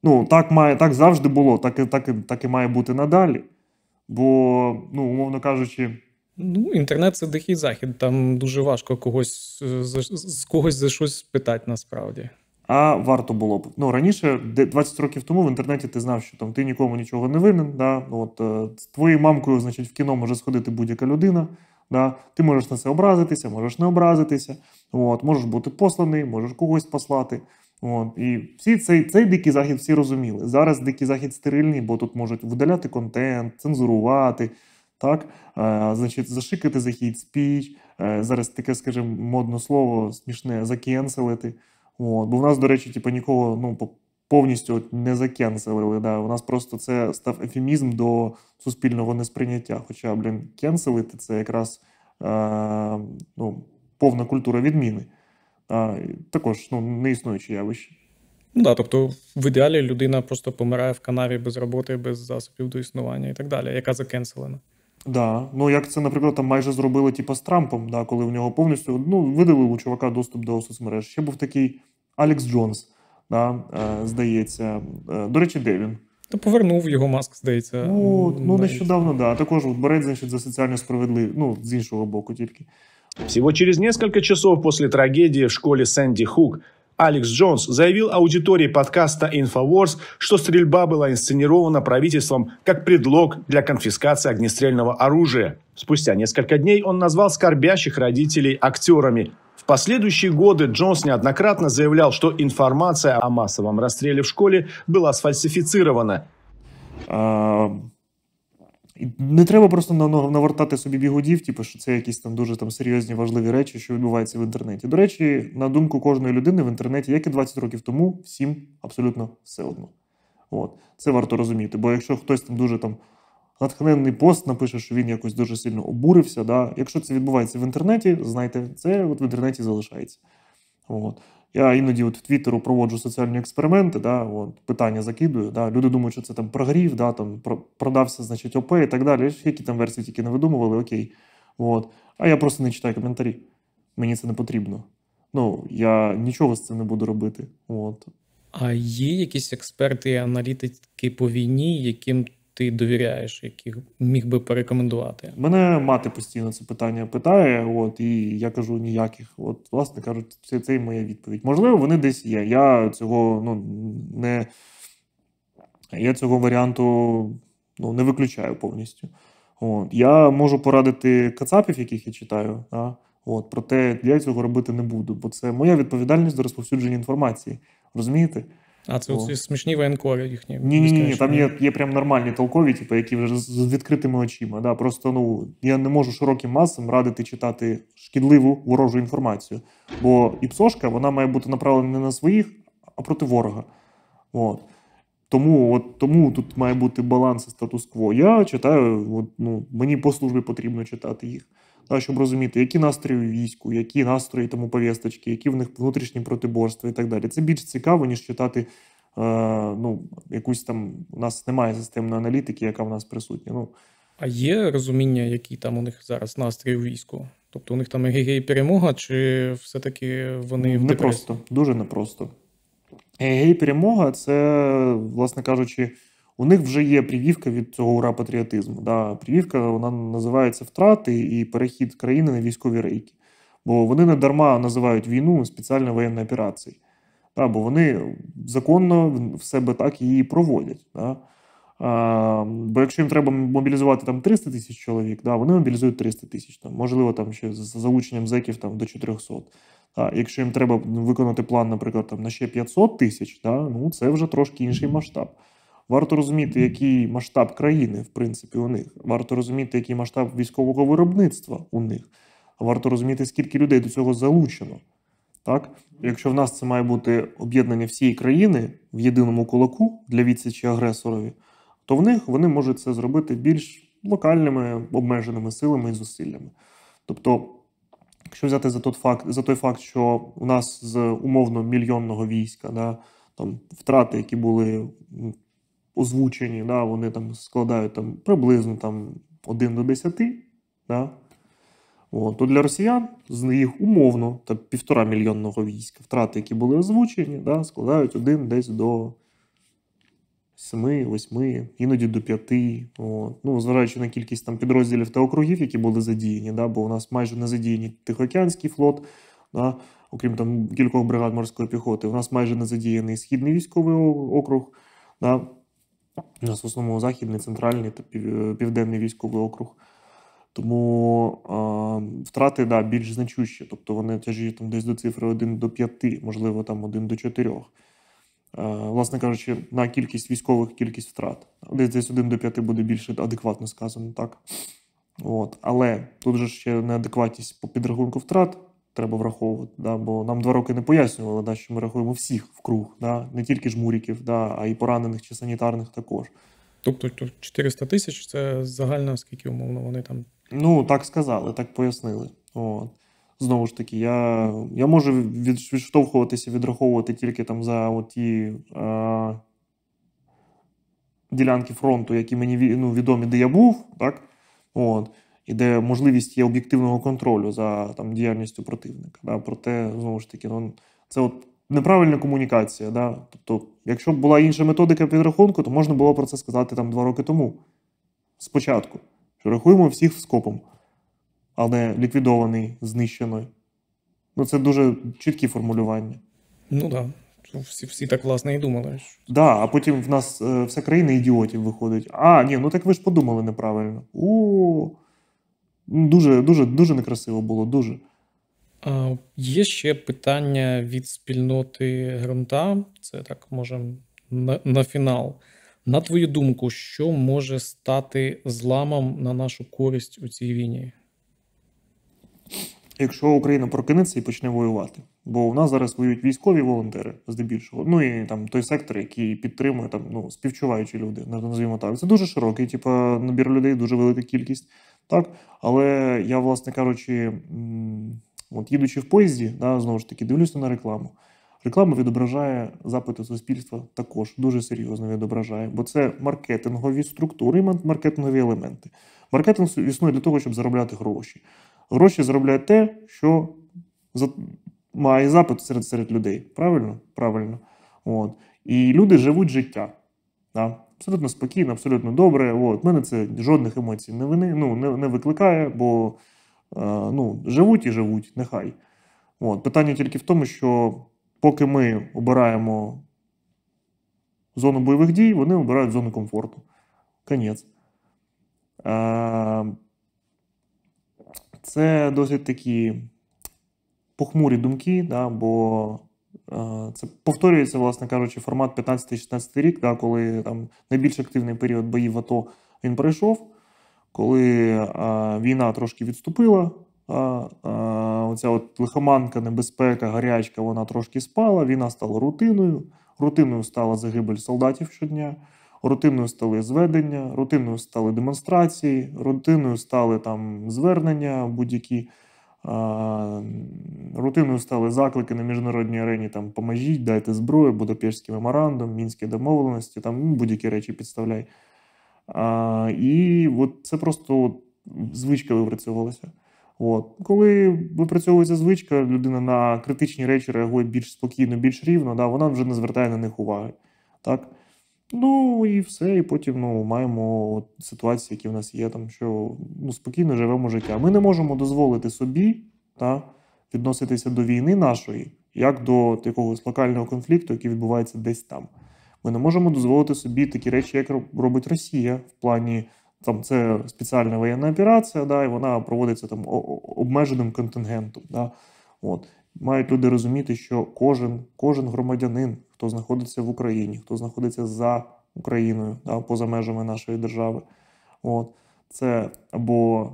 Ну, так має, так завжди було, так і так, так і має бути надалі. Бо, ну, умовно кажучи. Ну, Інтернет це дихий захід, там дуже важко когось е, з когось за щось питати насправді. А варто було б. Ну, раніше, 20 років тому, в інтернеті ти знав, що там ти нікому нічого не винен. Да? От, е, З твоєю мамкою, значить, в кіно може сходити будь-яка людина. Да? Ти можеш на це образитися, можеш не образитися, От, можеш бути посланий, можеш когось послати. От, І всі цей цей дикий захід всі розуміли. Зараз дикий захід стерильний, бо тут можуть видаляти контент, цензурувати, так, е, значить, зашикати захід спіч. Е, зараз таке, скажімо, модне слово смішне закенселити. От, Бо в нас, до речі, типу, нікого ну, повністю не закенселили. Да. У нас просто це став ефемізм до суспільного несприйняття. Хоча, блін, кенселити це якраз е, ну, повна культура відміни також ну, не існуюче явище. Ну да, тобто в ідеалі людина просто помирає в канаві без роботи, без засобів до існування і так далі, яка закенселена. Да. Ну як це, наприклад, там майже зробили типу, з Трампом, да, коли в нього повністю ну, видали у чувака доступ до соцмереж. Ще був такий Алекс Джонс, да, е, здається. Е, до речі, де він? Та повернув його маск, здається. Ну, ну нещодавно, так. Да. Також от, Берет значить, за соціальну справедливість, ну, з іншого боку, тільки. Всего через несколько часов после трагедии в школе Сэнди Хук Алекс Джонс заявил аудитории подкаста InfoWars, что стрельба была инсценирована правительством как предлог для конфискации огнестрельного оружия. Спустя несколько дней он назвал скорбящих родителей актерами. В последующие годы Джонс неоднократно заявлял, что информация о массовом расстреле в школе была сфальсифицирована. А, Не треба просто навертати собі бігудів, типу, що це якісь там дуже там серйозні важливі речі, що відбуваються в інтернеті. До речі, на думку кожної людини в інтернеті, як і 20 років тому, всім абсолютно все одно. От це варто розуміти. Бо якщо хтось там дуже там натхненний пост напише, що він якось дуже сильно обурився. Да? Якщо це відбувається в інтернеті, знайте, це от в інтернеті залишається. От. Я іноді от в Твіттеру проводжу соціальні експерименти, да, от, питання закидую. Да, Люди думають, що це там прогрів, да, там продався, значить, ОП і так далі. Які там версії тільки не видумували, окей. От. А я просто не читаю коментарі. Мені це не потрібно. Ну, я нічого з цим не буду робити. От. А є якісь експерти, і аналітики по війні, яким ти довіряєш, яких міг би порекомендувати? Мене мати постійно це питання питає, от і я кажу ніяких. От, власне кажуть, це це і моя відповідь. Можливо, вони десь є. Я цього ну не я цього варіанту ну, не виключаю повністю. От. Я можу порадити кацапів, яких я читаю. Да? От, Проте я цього робити не буду, бо це моя відповідальність до розповсюдження інформації. Розумієте? А це оці смішні воєнкові їхні. Ні, ні, ні, там є є прям нормальні толкові, типу, які вже з відкритими очима. Да. Просто ну я не можу широким масам радити читати шкідливу ворожу інформацію. Бо іпсошка вона має бути направлена не на своїх, а проти ворога. От. Тому от, тому тут має бути баланс і статус-кво. Я читаю, от, ну, мені по службі потрібно читати їх та, щоб розуміти, які настрої у війську, які настрої тому повісточки, які в них внутрішні протиборства і так далі. Це більш цікаво, ніж читати. Е, ну, якусь там у нас немає системної аналітики, яка в нас присутня. Ну а є розуміння, які там у них зараз настрій у війську? Тобто у них там егегей перемога, чи все-таки вони ну, в непросто, дуже непросто. Егегей перемога це, власне кажучи у них вже є привівка від цього ура патріотизму. Да? Привівка вона називається втрати і перехід країни на військові рейки. Бо вони не дарма називають війну спеціальною воєнною операцією. Да? Бо вони законно в себе так її проводять. Да? А, Бо якщо їм треба мобілізувати там 300 тисяч чоловік, да, вони мобілізують 300 тисяч, там, можливо, там ще з залученням зеків там, до 400. А якщо їм треба виконати план, наприклад, там, на ще 500 тисяч, да, ну, це вже трошки інший масштаб. Варто розуміти, який масштаб країни, в принципі, у них. Варто розуміти, який масштаб військового виробництва у них. Варто розуміти, скільки людей до цього залучено. Так, якщо в нас це має бути об'єднання всієї країни в єдиному кулаку для відсічі агресорові, то в них вони можуть це зробити більш локальними обмеженими силами і зусиллями. Тобто, якщо взяти за той факт, за той факт, що у нас з умовно мільйонного війська да, там втрати, які були озвучені, да, вони там складають там, приблизно там, 1 до 10. Да, От, то для росіян з них умовно та півтора мільйонного війська втрати, які були озвучені, да, складають один десь до 7-8, іноді до 5. От. Ну, зважаючи на кількість там підрозділів та округів, які були задіяні, да, бо у нас майже не задіяні Тихоокеанський флот, да, окрім там кількох бригад морської піхоти, у нас майже не задіяний Східний військовий округ. Да, у нас в основному західний, центральний та е, південний військовий округ. Тому е, втрати да, більш значущі, тобто вони тяжі там десь до цифри 1 до 5, можливо, там 1 до 4. Е, Власне кажучи, на кількість військових, кількість втрат. Десь десь 1 до 5 буде більше адекватно сказано, так? От. Але тут же ще неадекватність по підрахунку втрат треба враховувати. Да? Бо нам два роки не пояснювали, да, що ми рахуємо всіх в круг, да? не тільки жмуріків, да, а і поранених чи санітарних також. Тобто 400 тисяч це загально, скільки умовно вони там. Ну, так сказали, так пояснили. От. Знову ж таки, я я можу відштовхуватися, відраховувати тільки там за ті е, ділянки фронту, які мені ну, відомі, де я був. так? От і де можливість є об'єктивного контролю за там діяльністю противника. Да? Проте, знову ж таки, ну це от неправильна комунікація. Да? Тобто, якщо б була інша методика підрахунку, то можна було про це сказати там два роки тому. Спочатку, що рахуємо всіх скопом, але ліквідований, знищений. Ну, це дуже чіткі формулювання. Ну так. Да. Всі всі так власне і думали. Так, да, а потім в нас е, вся країна ідіотів виходить. А, ні, ну так ви ж подумали неправильно. У-у-у. Дуже дуже, дуже некрасиво було. Дуже. А, є ще питання від спільноти ґрунта. Це так може на, на фінал. На твою думку, що може стати зламом на нашу користь у цій війні? Якщо Україна прокинеться і почне воювати, бо в нас зараз воюють військові волонтери здебільшого. Ну і там той сектор, який підтримує там ну співчуваючі люди, називаємо так. Це дуже широкий, типу, набір людей, дуже велика кількість. Так? Але я, власне кажучи, от їдучи в поїзді, да, знову ж таки, дивлюся на рекламу. Реклама відображає запити суспільства також дуже серйозно відображає, бо це маркетингові структури, маркетингові елементи. Маркетинг існує для того, щоб заробляти гроші. Гроші заробляє те, що має запит серед серед людей. Правильно? Правильно. От. І люди живуть життя. Да? абсолютно спокійно, абсолютно добре. От мене це жодних емоцій не вини, ну, не, не викликає, бо е, ну, живуть і живуть, нехай. От. Питання тільки в тому, що поки ми обираємо зону бойових дій, вони обирають зону комфорту. Конець. Е, це досить такі похмурі думки, да, бо Е, це повторюється, власне кажучи, формат 15-16 рік, да, коли там найбільш активний період боїв АТО він пройшов, коли а, е, війна трошки відступила. А, е, а, Оця от лихоманка, небезпека, гарячка, вона трошки спала. Війна стала рутиною. Рутиною стала загибель солдатів щодня, рутиною стали зведення, рутиною стали демонстрації, рутиною стали там звернення будь-які. Рутиною стали заклики на міжнародній арені там поможіть, дайте зброю, Будапештський меморандум, мінські домовленості, там ну, будь-які речі підставляй. А, І от це просто от, звичка випрацьовувалася. От. Коли випрацьовується звичка, людина на критичні речі реагує більш спокійно, більш рівно, да, вона вже не звертає на них уваги. Так? Ну і все, і потім ну, маємо ситуації, які в нас є, там що ну, спокійно живемо життя. Ми не можемо дозволити собі та, відноситися до війни нашої, як до якогось локального конфлікту, який відбувається десь там. Ми не можемо дозволити собі такі речі, як робить Росія, в плані там це спеціальна воєнна операція, да, і вона проводиться там обмеженим контингентом. Да, от. Мають люди розуміти, що кожен, кожен громадянин хто знаходиться в Україні, хто знаходиться за Україною да, поза межами нашої держави. От. Це або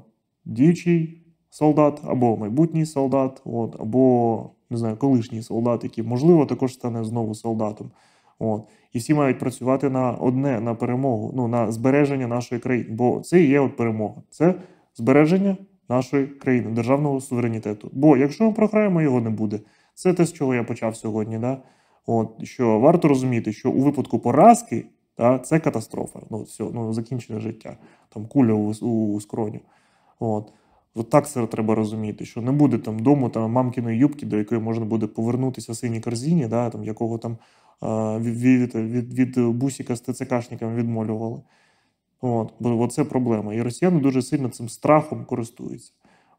діючий солдат, або майбутній солдат, от, або не знаю, колишній солдат, який, можливо, також стане знову солдатом. От. І всі мають працювати на одне, на перемогу, ну, на збереження нашої країни. Бо це і є от перемога. Це збереження нашої країни, державного суверенітету. Бо якщо ми програємо, його не буде. Це те, з чого я почав сьогодні. Да? От що варто розуміти, що у випадку поразки та це катастрофа. Ну все, ну закінчене життя, там куля у, у, скроню. От. От так це треба розуміти, що не буде там дому там мамкіної юбки, до якої можна буде повернутися в синій корзині, да, там, якого там від від, від, від бусіка з ТЦКшниками відмолювали. От, Бо це проблема. І росіяни дуже сильно цим страхом користуються.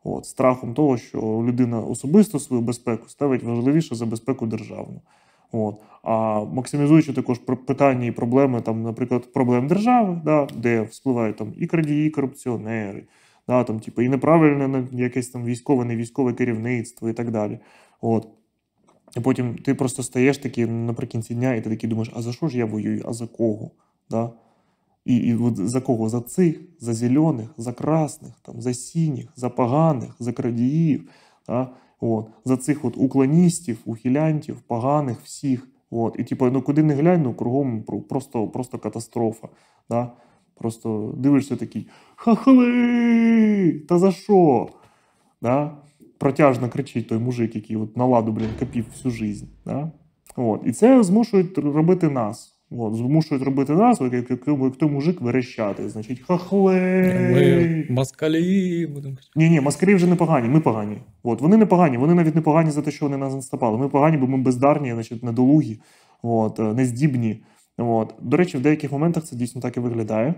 От, Страхом того, що людина особисто свою безпеку ставить важливіше за безпеку державну. От. А максимізуючи також питання і проблеми, там, наприклад, проблем держави, да, де вспливають там і крадії, і корупціонери, да, там, типу, і неправильне якесь там військове, не військове керівництво і так далі. От. І потім ти просто стаєш такий наприкінці дня, і ти такий думаєш, а за що ж я воюю, а за кого? Да? І і от за кого? За цих, за зелених, за красних, там, за сініх, за поганих, за крадіїв. Да? От. За цих от уклоністів, ухилянтів, поганих всіх. От. І типу, ну куди не глянь, ну кругом просто просто катастрофа. Да? Просто дивишся такий хахли! Та за що? Да? Протяжно кричить той мужик, який от на ладу блін, копів всю жизнь. Да? От. І це змушують робити нас. От, змушують робити назву, як, як, як той мужик верещати. Значить, хахлей. москалі будемо. Ні, ні, москалі вже не погані, ми погані. От, вони не погані, вони навіть не погані за те, що вони нас наступали. Ми погані, бо ми бездарні, значить, недолугі, от, е, нездібні. От. До речі, в деяких моментах це дійсно так і виглядає.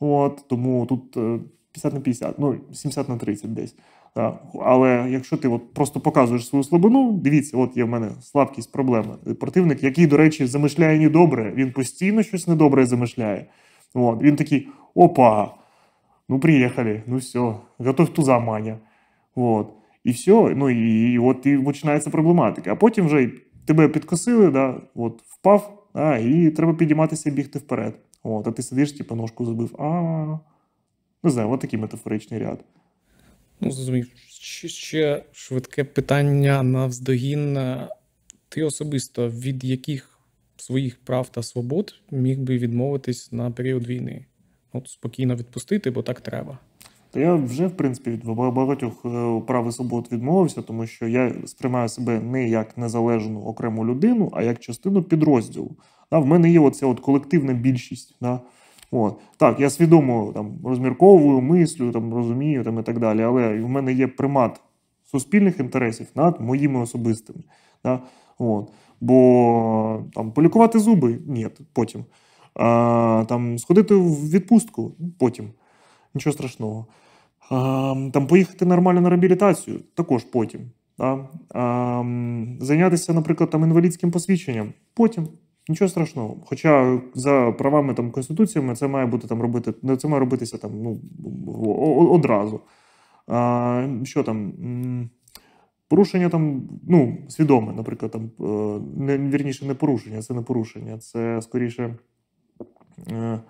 От, Тому тут 50 е, на 50, ну 70 на 30 десь. Е, але якщо ти от просто показуєш свою слабину, дивіться, от є в мене слабкість, проблема. Противник, який, до речі, замишляє недобре, він постійно щось недобре замишляє. От. Він такий: опа, ну приїхали, ну все, готов туза маня. От. І все, ну і, і от і починається проблематика. А потім вже тебе підкосили, да, от впав, да, і треба підійматися і бігти вперед. От, А ти сидиш, типу, ножку забив. А, ну, не знаю, от такий метафоричний ряд. Ну, зрозумів. Ще, ще швидке питання навздогін. Ти особисто від яких своїх прав та свобод міг би відмовитись на період війни? От спокійно відпустити, бо так треба. Та я вже в принципі від багатьох е, прав і свобод відмовився, тому що я сприймаю себе не як незалежну окрему людину, а як частину підрозділу. А в мене є оця от колективна більшість. Да. От. Так, я свідомо там розмірковую, мислю, там розумію там, і так далі. Але в мене є примат суспільних інтересів над моїми особистими. Да? От. Бо там полікувати зуби ні, потім. А, там, Сходити в відпустку потім. Нічого страшного. А, там Поїхати нормально на реабілітацію також потім. Да? А, Зайнятися, наприклад, там інвалідським посвідченням потім. Нічого страшного. Хоча за правами там конституціями це має бути там робити, ну, це має робитися там ну, одразу. А, Що там? Порушення там, ну, свідоме, наприклад, там е, не вірніше не порушення, це не порушення, це скоріше е,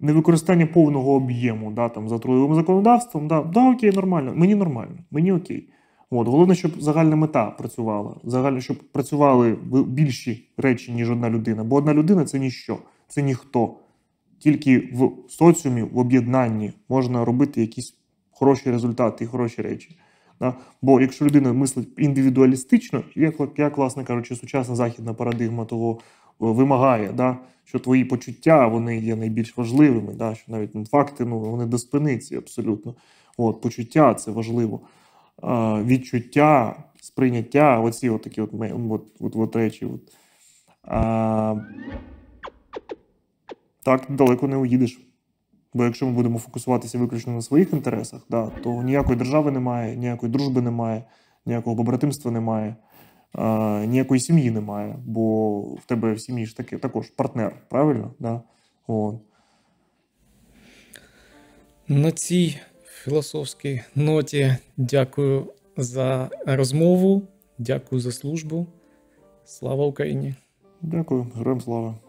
не використання повного об'єму да, там, за трудовим законодавством. Да, да, окей, нормально, мені нормально, мені окей. От головне, щоб загальна мета працювала, загально, щоб працювали більші речі, ніж одна людина. Бо одна людина це ніщо, це ніхто. Тільки в соціумі, в об'єднанні можна робити якісь хороші результати і хороші речі. Да? Бо якщо людина мислить індивідуалістично, як як власне кажучи, сучасна західна парадигма того е, вимагає, да? що твої почуття вони є найбільш важливими, да? що навіть факти ну, вони до спиниці абсолютно. От, Почуття це важливо відчуття, сприйняття, оці от такі от, от, от, от речі. От. А, Так далеко не уїдеш. Бо якщо ми будемо фокусуватися виключно на своїх інтересах, да, то ніякої держави немає, ніякої дружби немає, ніякого побратимства немає, а, ніякої сім'ї немає, бо в тебе в сім'ї ж таки також партнер, правильно? Да? От. На цій філософській ноті. Дякую за розмову, дякую за службу. Слава Україні! Дякую, героям слава!